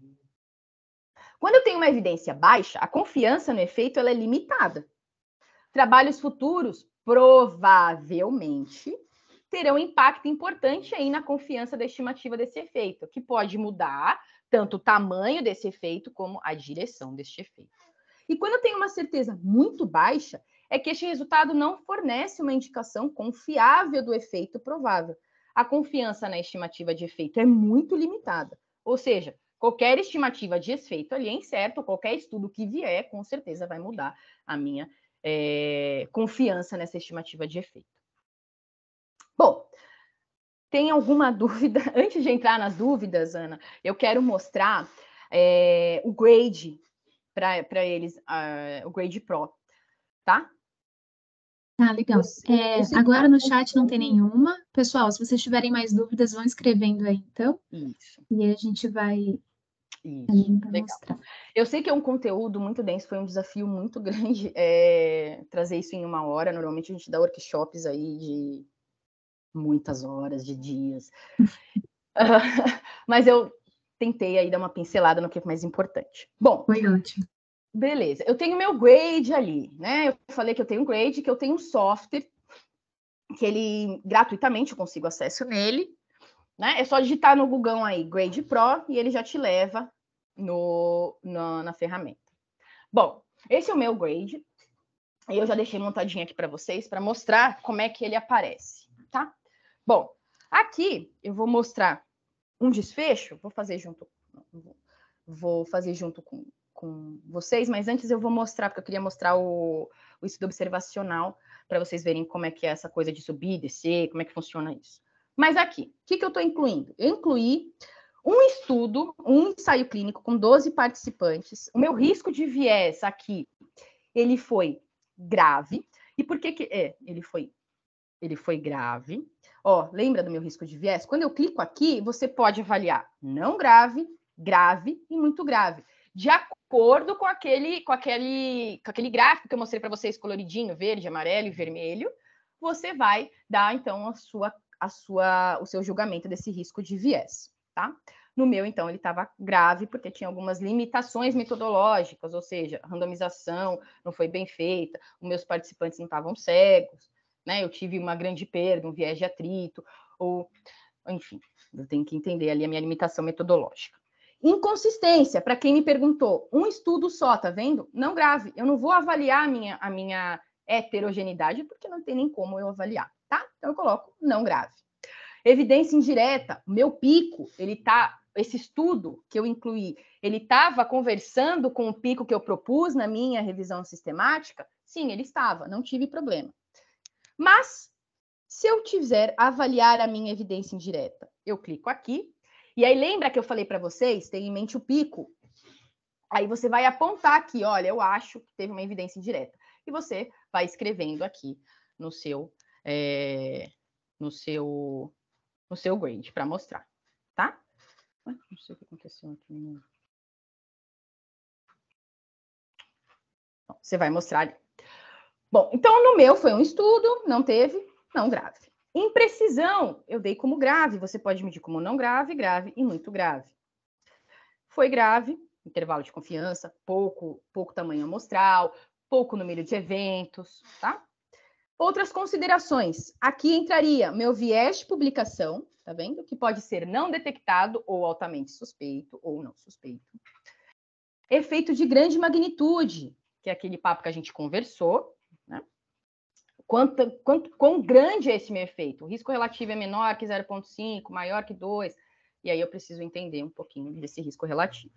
Quando eu tenho uma evidência baixa, a confiança no efeito ela é limitada. Trabalhos futuros provavelmente terão impacto importante aí na confiança da estimativa desse efeito, que pode mudar tanto o tamanho desse efeito como a direção deste efeito. E quando eu tenho uma certeza muito baixa, é que este resultado não fornece uma indicação confiável do efeito provável. A confiança na estimativa de efeito é muito limitada. Ou seja, Qualquer estimativa efeito ali é incerto, qualquer estudo que vier, com certeza vai mudar a minha é, confiança nessa estimativa de efeito. Bom, tem alguma dúvida? Antes de entrar nas dúvidas, Ana, eu quero mostrar é, o grade para eles, uh, o grade pro, tá? Tá, ah, legal. É, agora no chat não tem nenhuma. Pessoal, se vocês tiverem mais dúvidas, vão escrevendo aí, então. Isso. E a gente vai isso, legal. Mostrar. Eu sei que é um conteúdo muito denso, foi um desafio muito grande é, trazer isso em uma hora. Normalmente a gente dá workshops aí de muitas horas, de dias. uh, mas eu tentei aí dar uma pincelada no que é mais importante. Bom. Foi ótimo. Beleza, eu tenho meu grade ali, né? Eu falei que eu tenho um grade, que eu tenho um software que ele gratuitamente eu consigo acesso nele, né? É só digitar no Google aí Grade Pro e ele já te leva no, na, na ferramenta. Bom, esse é o meu grade. E eu já deixei montadinho aqui para vocês para mostrar como é que ele aparece, tá? Bom, aqui eu vou mostrar um desfecho, vou fazer junto vou fazer junto com, com vocês, mas antes eu vou mostrar, porque eu queria mostrar o, o estudo observacional para vocês verem como é que é essa coisa de subir, descer, como é que funciona isso. Mas aqui, o que, que eu estou incluindo? Eu incluí um estudo, um ensaio clínico com 12 participantes. O meu risco de viés aqui, ele foi grave. E por que que é? Ele foi ele foi grave. Ó, lembra do meu risco de viés? Quando eu clico aqui, você pode avaliar não grave, grave e muito grave, de acordo com aquele com aquele com aquele gráfico que eu mostrei para vocês coloridinho, verde, amarelo e vermelho. Você vai dar então a sua a sua, o seu julgamento desse risco de viés, tá? No meu, então, ele estava grave porque tinha algumas limitações metodológicas, ou seja, a randomização não foi bem feita, os meus participantes não estavam cegos, né? Eu tive uma grande perda, um viés de atrito, ou enfim, eu tenho que entender ali a minha limitação metodológica. Inconsistência, para quem me perguntou, um estudo só, tá vendo? Não grave. Eu não vou avaliar a minha, a minha heterogeneidade porque não tem nem como eu avaliar tá? Então eu coloco não grave. Evidência indireta, meu pico, ele tá esse estudo que eu incluí, ele estava conversando com o pico que eu propus na minha revisão sistemática? Sim, ele estava, não tive problema. Mas se eu quiser avaliar a minha evidência indireta, eu clico aqui. E aí lembra que eu falei para vocês, tem em mente o pico. Aí você vai apontar aqui, olha, eu acho que teve uma evidência indireta. E você vai escrevendo aqui no seu é, no seu no seu grade para mostrar, tá? Não sei o que aconteceu aqui. Né? Bom, você vai mostrar ali. Bom, então no meu foi um estudo, não teve, não grave. Imprecisão, eu dei como grave, você pode medir como não grave, grave e muito grave. Foi grave, intervalo de confiança, pouco, pouco tamanho amostral, pouco número de eventos, tá? Outras considerações. Aqui entraria meu viés de publicação, tá vendo? Que pode ser não detectado ou altamente suspeito ou não suspeito. Efeito de grande magnitude, que é aquele papo que a gente conversou, né? Quanto, quanto, quão grande é esse meu efeito? O risco relativo é menor que 0,5, maior que 2, e aí eu preciso entender um pouquinho desse risco relativo.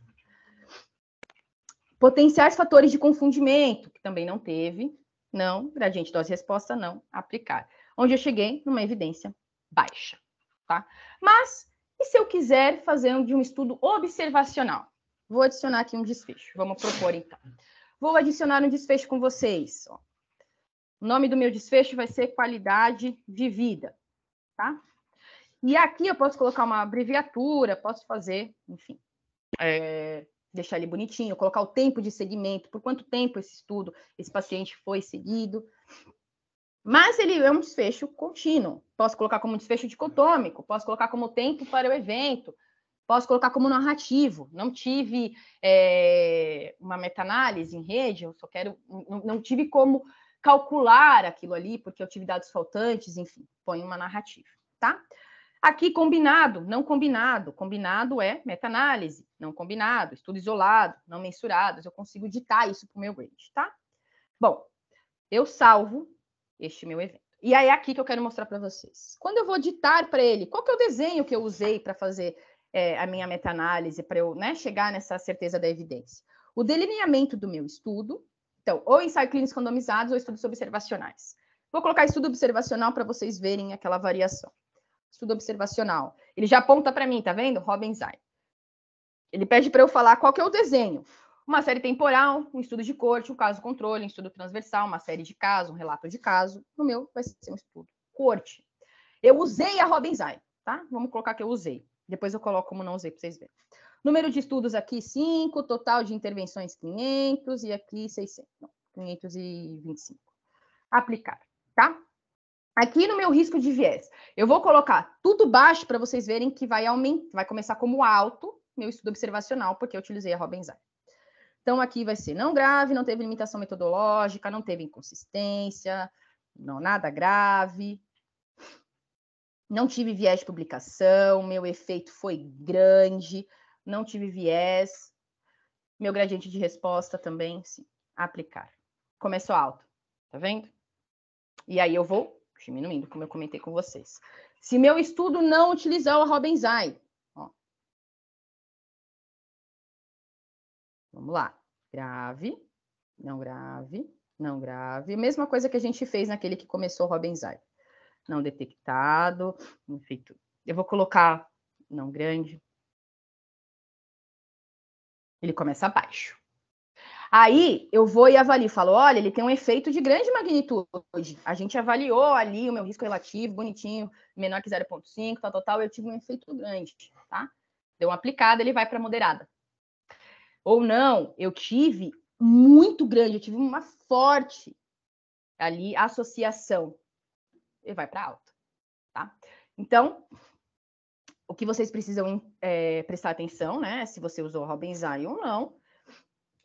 Potenciais fatores de confundimento, que também não teve, não, gradiente dose-resposta, não aplicar. Onde eu cheguei numa evidência baixa, tá? Mas, e se eu quiser fazer de um estudo observacional? Vou adicionar aqui um desfecho, vamos propor então. Vou adicionar um desfecho com vocês. Ó. O nome do meu desfecho vai ser qualidade de vida, tá? E aqui eu posso colocar uma abreviatura, posso fazer, enfim, é, deixar ele bonitinho, colocar o tempo de seguimento, por quanto tempo esse estudo, esse paciente foi seguido. Mas ele é um desfecho contínuo. Posso colocar como desfecho dicotômico, posso colocar como tempo para o evento, posso colocar como narrativo. Não tive é, uma meta-análise em rede, eu só quero. Não, não, tive como calcular aquilo ali, porque eu tive dados faltantes, enfim, põe uma narrativa, tá? Aqui, combinado, não combinado. Combinado é meta-análise, não combinado, estudo isolado, não mensurados. Eu consigo ditar isso para o meu grade, tá? Bom, eu salvo este meu evento. E aí é aqui que eu quero mostrar para vocês. Quando eu vou ditar para ele, qual que é o desenho que eu usei para fazer é, a minha meta-análise, para eu né, chegar nessa certeza da evidência? O delineamento do meu estudo, então, ou ensaio clínicos randomizados ou estudos observacionais. Vou colocar estudo observacional para vocês verem aquela variação estudo observacional. Ele já aponta para mim, tá vendo? Robin Zay. Ele pede para eu falar qual que é o desenho. Uma série temporal, um estudo de corte, um caso controle, um estudo transversal, uma série de casos, um relato de caso. No meu vai ser um estudo corte. Eu usei a Robin Zay, tá? Vamos colocar que eu usei. Depois eu coloco como não usei para vocês verem. Número de estudos aqui, 5. Total de intervenções, 500. E aqui, 600. Não, 525. Aplicar, tá? Aqui no meu risco de viés, eu vou colocar tudo baixo para vocês verem que vai aumentar, vai começar como alto meu estudo observacional, porque eu utilizei a Robbins Então, aqui vai ser não grave, não teve limitação metodológica, não teve inconsistência, não nada grave, não tive viés de publicação, meu efeito foi grande, não tive viés, meu gradiente de resposta também, sim, aplicar. Começou alto, tá vendo? E aí eu vou diminuindo, como eu comentei com vocês. Se meu estudo não utilizar o Robinzai, Vamos lá. Grave, não grave, não grave. Mesma coisa que a gente fez naquele que começou o Robinzai. Não detectado, feito Eu vou colocar não grande. Ele começa abaixo. Aí eu vou e avalio, falo, olha, ele tem um efeito de grande magnitude. A gente avaliou ali o meu risco relativo, bonitinho, menor que 0,5, tal, tal, tal, eu tive um efeito grande, tá? Deu uma aplicada, ele vai para moderada. Ou não, eu tive muito grande, eu tive uma forte ali associação. Ele vai para alta, tá? Então, o que vocês precisam é, prestar atenção, né? É se você usou Robin Eye ou não.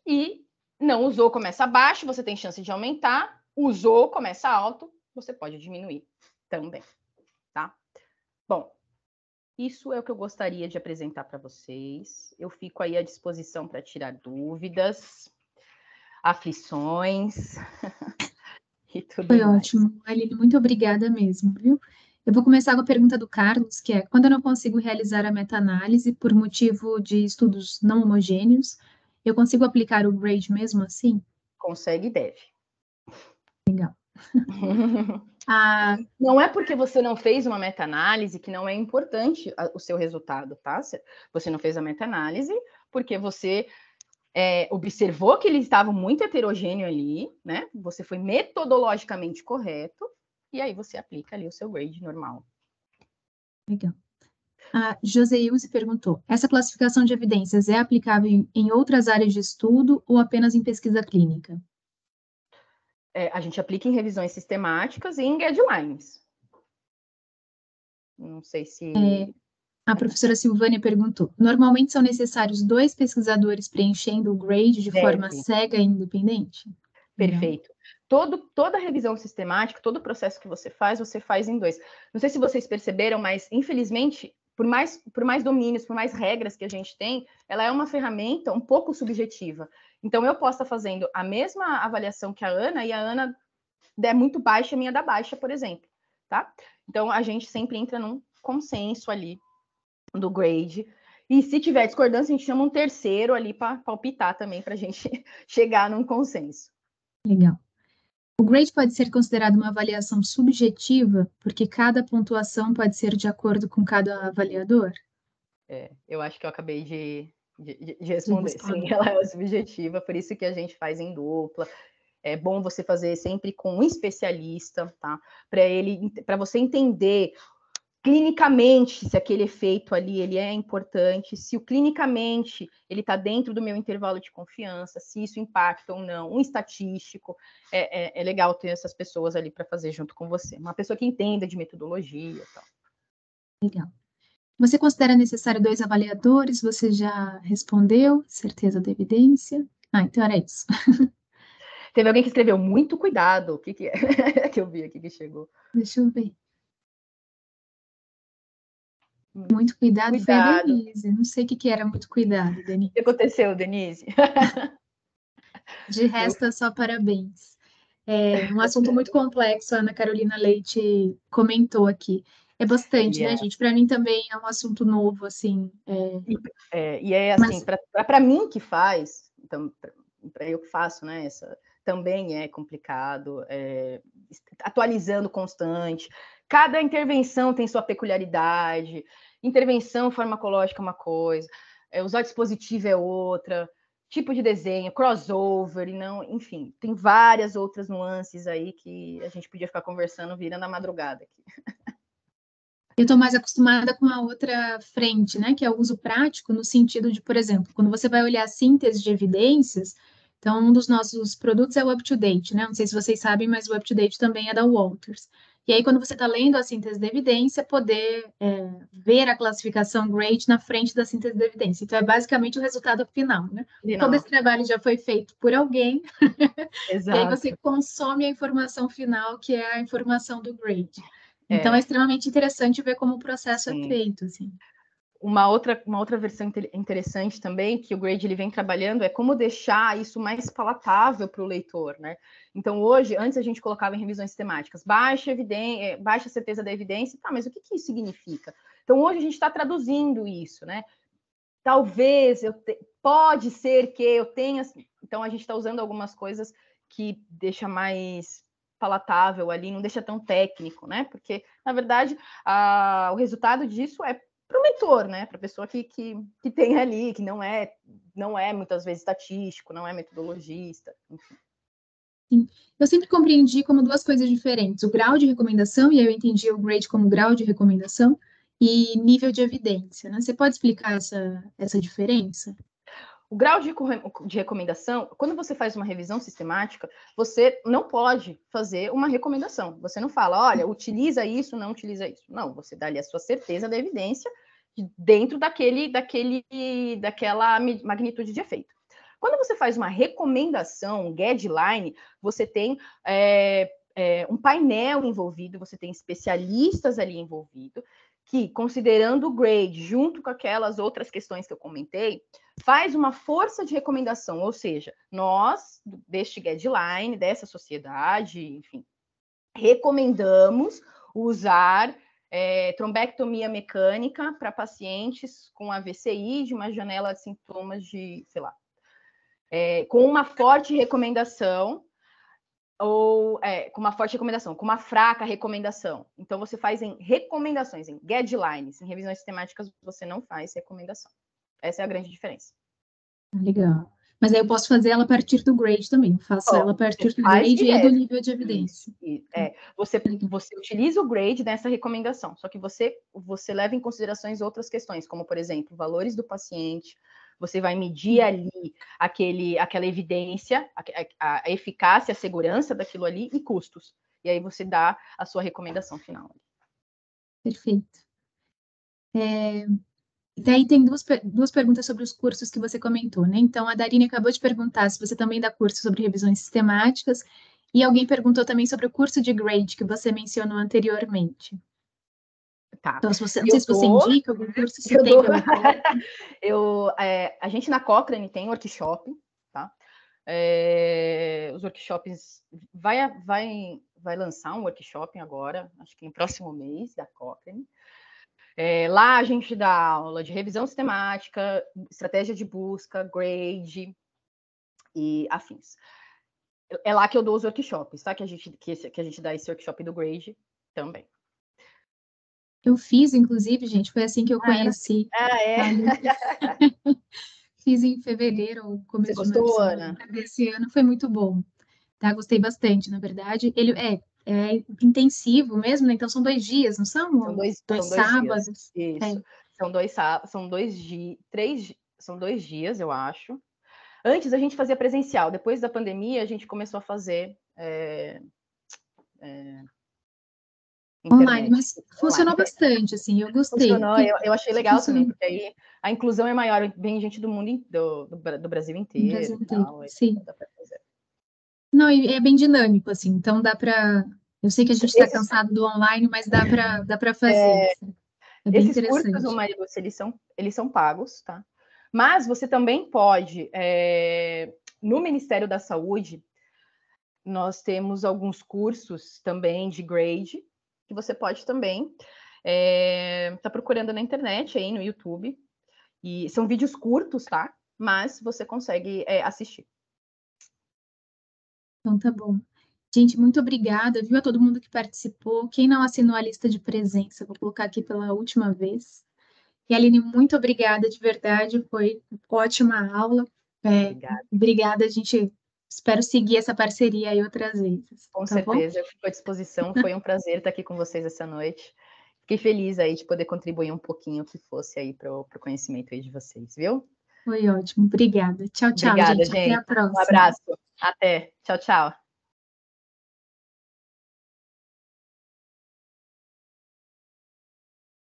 E não usou, começa baixo, você tem chance de aumentar. Usou, começa alto, você pode diminuir também, tá? Bom, isso é o que eu gostaria de apresentar para vocês. Eu fico aí à disposição para tirar dúvidas, aflições e tudo Foi mais. ótimo. Aline, muito obrigada mesmo, viu? Eu vou começar com a pergunta do Carlos, que é: quando eu não consigo realizar a meta-análise por motivo de estudos não homogêneos, eu consigo aplicar o grade mesmo assim? Consegue e deve. Legal. ah, não é porque você não fez uma meta-análise que não é importante o seu resultado, tá? Você não fez a meta-análise porque você é, observou que ele estava muito heterogêneo ali, né? Você foi metodologicamente correto e aí você aplica ali o seu grade normal. Legal. A Joseiuse perguntou: essa classificação de evidências é aplicável em outras áreas de estudo ou apenas em pesquisa clínica? É, a gente aplica em revisões sistemáticas e em guidelines. Não sei se. É, a professora Silvânia perguntou: normalmente são necessários dois pesquisadores preenchendo o grade de Deve. forma cega e independente? Perfeito. Todo, toda revisão sistemática, todo processo que você faz, você faz em dois. Não sei se vocês perceberam, mas infelizmente por mais, por mais domínios, por mais regras que a gente tem, ela é uma ferramenta um pouco subjetiva. Então, eu posso estar fazendo a mesma avaliação que a Ana e a Ana der muito baixa, a minha dá baixa, por exemplo, tá? Então, a gente sempre entra num consenso ali do grade. E se tiver discordância, a gente chama um terceiro ali para palpitar também, para a gente chegar num consenso. Legal. O grade pode ser considerado uma avaliação subjetiva, porque cada pontuação pode ser de acordo com cada avaliador? É, eu acho que eu acabei de, de, de responder. Sim, ela é subjetiva, por isso que a gente faz em dupla. É bom você fazer sempre com um especialista, tá? Para ele, para você entender clinicamente se aquele efeito ali ele é importante, se o clinicamente ele está dentro do meu intervalo de confiança, se isso impacta ou não, um estatístico, é, é, é legal ter essas pessoas ali para fazer junto com você, uma pessoa que entenda de metodologia e tal. Legal. Você considera necessário dois avaliadores? Você já respondeu, certeza da evidência? Ah, então era isso. Teve alguém que escreveu muito cuidado. O que, que é que eu vi aqui que chegou? Deixa eu ver. Muito cuidado, né, cuidado. foi a Denise. Não sei o que, que era muito cuidado, Denise. O que aconteceu, Denise? De resto, é só parabéns. É um assunto muito complexo, a Ana Carolina Leite comentou aqui. É bastante, yeah. né, é. gente? Para mim também é um assunto novo, assim. É... E, é, e é assim, Mas... para mim que faz, então, para eu que faço, né, essa, também é complicado, é, atualizando constante, Cada intervenção tem sua peculiaridade. Intervenção farmacológica é uma coisa, é, usar dispositivo é outra, tipo de desenho, crossover, e não, enfim, tem várias outras nuances aí que a gente podia ficar conversando virando a madrugada aqui. Eu estou mais acostumada com a outra frente, né? Que é o uso prático, no sentido de, por exemplo, quando você vai olhar a síntese de evidências, então um dos nossos produtos é o UpToDate, né? Não sei se vocês sabem, mas o UpToDate também é da Walters. E aí, quando você está lendo a síntese da evidência, poder é, ver a classificação GRADE na frente da síntese da evidência. Então, é basicamente o resultado final, né? Final. Todo esse trabalho já foi feito por alguém. Exato. e aí você consome a informação final, que é a informação do GRADE. É. Então, é extremamente interessante ver como o processo é Sim. é feito, assim uma outra, uma outra versão interessante também que o Grade ele vem trabalhando é como deixar isso mais palatável para o leitor, né? Então hoje, antes a gente colocava em revisões temáticas baixa evidência, eh, baixa certeza da evidência, tá? Mas o que, que isso significa? Então hoje a gente está traduzindo isso, né? Talvez eu te... pode ser que eu tenha, assim", então a gente está usando algumas coisas que deixa mais palatável ali, não deixa tão técnico, né? Porque na verdade a... o resultado disso é para o mentor, né? Para a pessoa que, que, que tem ali, que não é, não é muitas vezes estatístico, não é metodologista, enfim. Sim. Eu sempre compreendi como duas coisas diferentes, o grau de recomendação, e eu entendi o grade como grau de recomendação, e nível de evidência, né? Você pode explicar essa, essa diferença? O grau de, de recomendação, quando você faz uma revisão sistemática, você não pode fazer uma recomendação. Você não fala, olha, utiliza isso, não utiliza isso. Não, você dá ali a sua certeza da evidência dentro daquele, daquele, daquela magnitude de efeito. Quando você faz uma recomendação, um guideline, você tem é, é, um painel envolvido, você tem especialistas ali envolvido, que, considerando o grade junto com aquelas outras questões que eu comentei, faz uma força de recomendação, ou seja, nós, deste guideline, dessa sociedade, enfim, recomendamos usar é, trombectomia mecânica para pacientes com AVCI de uma janela de sintomas de, sei lá, é, com uma forte recomendação ou é, com uma forte recomendação, com uma fraca recomendação. Então você faz em recomendações, em guidelines, em revisões sistemáticas você não faz recomendação. Essa é a grande diferença. Legal. Mas aí eu posso fazer ela a partir do grade também. Eu faço oh, ela a partir do grade direto. e do é. nível de evidência. É, você, uhum. você utiliza o grade nessa recomendação, só que você, você leva em considerações outras questões, como, por exemplo, valores do paciente, você vai medir uhum. ali aquele, aquela evidência, a, a eficácia, a segurança daquilo ali e custos. E aí você dá a sua recomendação final. Perfeito. É, Daí tem duas, duas perguntas sobre os cursos que você comentou, né? Então, a Darine acabou de perguntar se você também dá curso sobre revisões sistemáticas, e alguém perguntou também sobre o curso de grade que você mencionou anteriormente. Tá. Então, se você, não eu sei se você indica algum curso, que eu tem. eu, é, a gente na Cochrane tem workshop, tá? É, os workshops, vai, vai, vai lançar um workshop agora, acho que no próximo mês, da Cochrane. É, lá a gente dá aula de revisão sistemática, estratégia de busca, grade e afins. É lá que eu dou os workshops, tá? Que a gente, que, esse, que a gente dá esse workshop do grade também. Eu fiz, inclusive, gente, foi assim que eu ah, é? conheci. Ah, é? fiz em fevereiro, começo Você gostou, de março, né? Ana? desse ano, foi muito bom. Tá, gostei bastante, na verdade. Ele é, é, intensivo mesmo, né? Então são dois dias, não são? São dois, dois, são dois sábados. É. São dois são dois dias, três, são dois dias, eu acho. Antes a gente fazia presencial, depois da pandemia a gente começou a fazer é, é online, mas funcionou online. bastante, assim, eu gostei. Funcionou, eu, eu achei legal funcionou. também, porque aí a inclusão é maior, vem gente do mundo, do, do, Brasil inteiro. Do Brasil inteiro, tal, sim. Dá fazer. Não, é bem dinâmico, assim, então dá para. Eu sei que a gente está cansado do online, mas dá para dá para fazer. É... Assim, é Esses cursos, uma eles são, eles são pagos, tá? Mas você também pode, é... no Ministério da Saúde, nós temos alguns cursos também de grade, que você pode também é, tá procurando na internet aí no YouTube. E são vídeos curtos, tá? Mas você consegue é, assistir. Então tá bom. Gente, muito obrigada, viu, a todo mundo que participou. Quem não assinou a lista de presença, vou colocar aqui pela última vez. E Aline, muito obrigada de verdade, foi ótima aula. É, obrigada. obrigada, a gente espero seguir essa parceria aí outras vezes. Com tá certeza, bom? eu fico à disposição, foi um prazer estar aqui com vocês essa noite. Fiquei feliz aí de poder contribuir um pouquinho que fosse aí para o conhecimento aí de vocês, viu? Foi ótimo. Obrigada. Tchau, tchau, Obrigada, gente. gente. Até a próxima. Um abraço. Até. Tchau, tchau.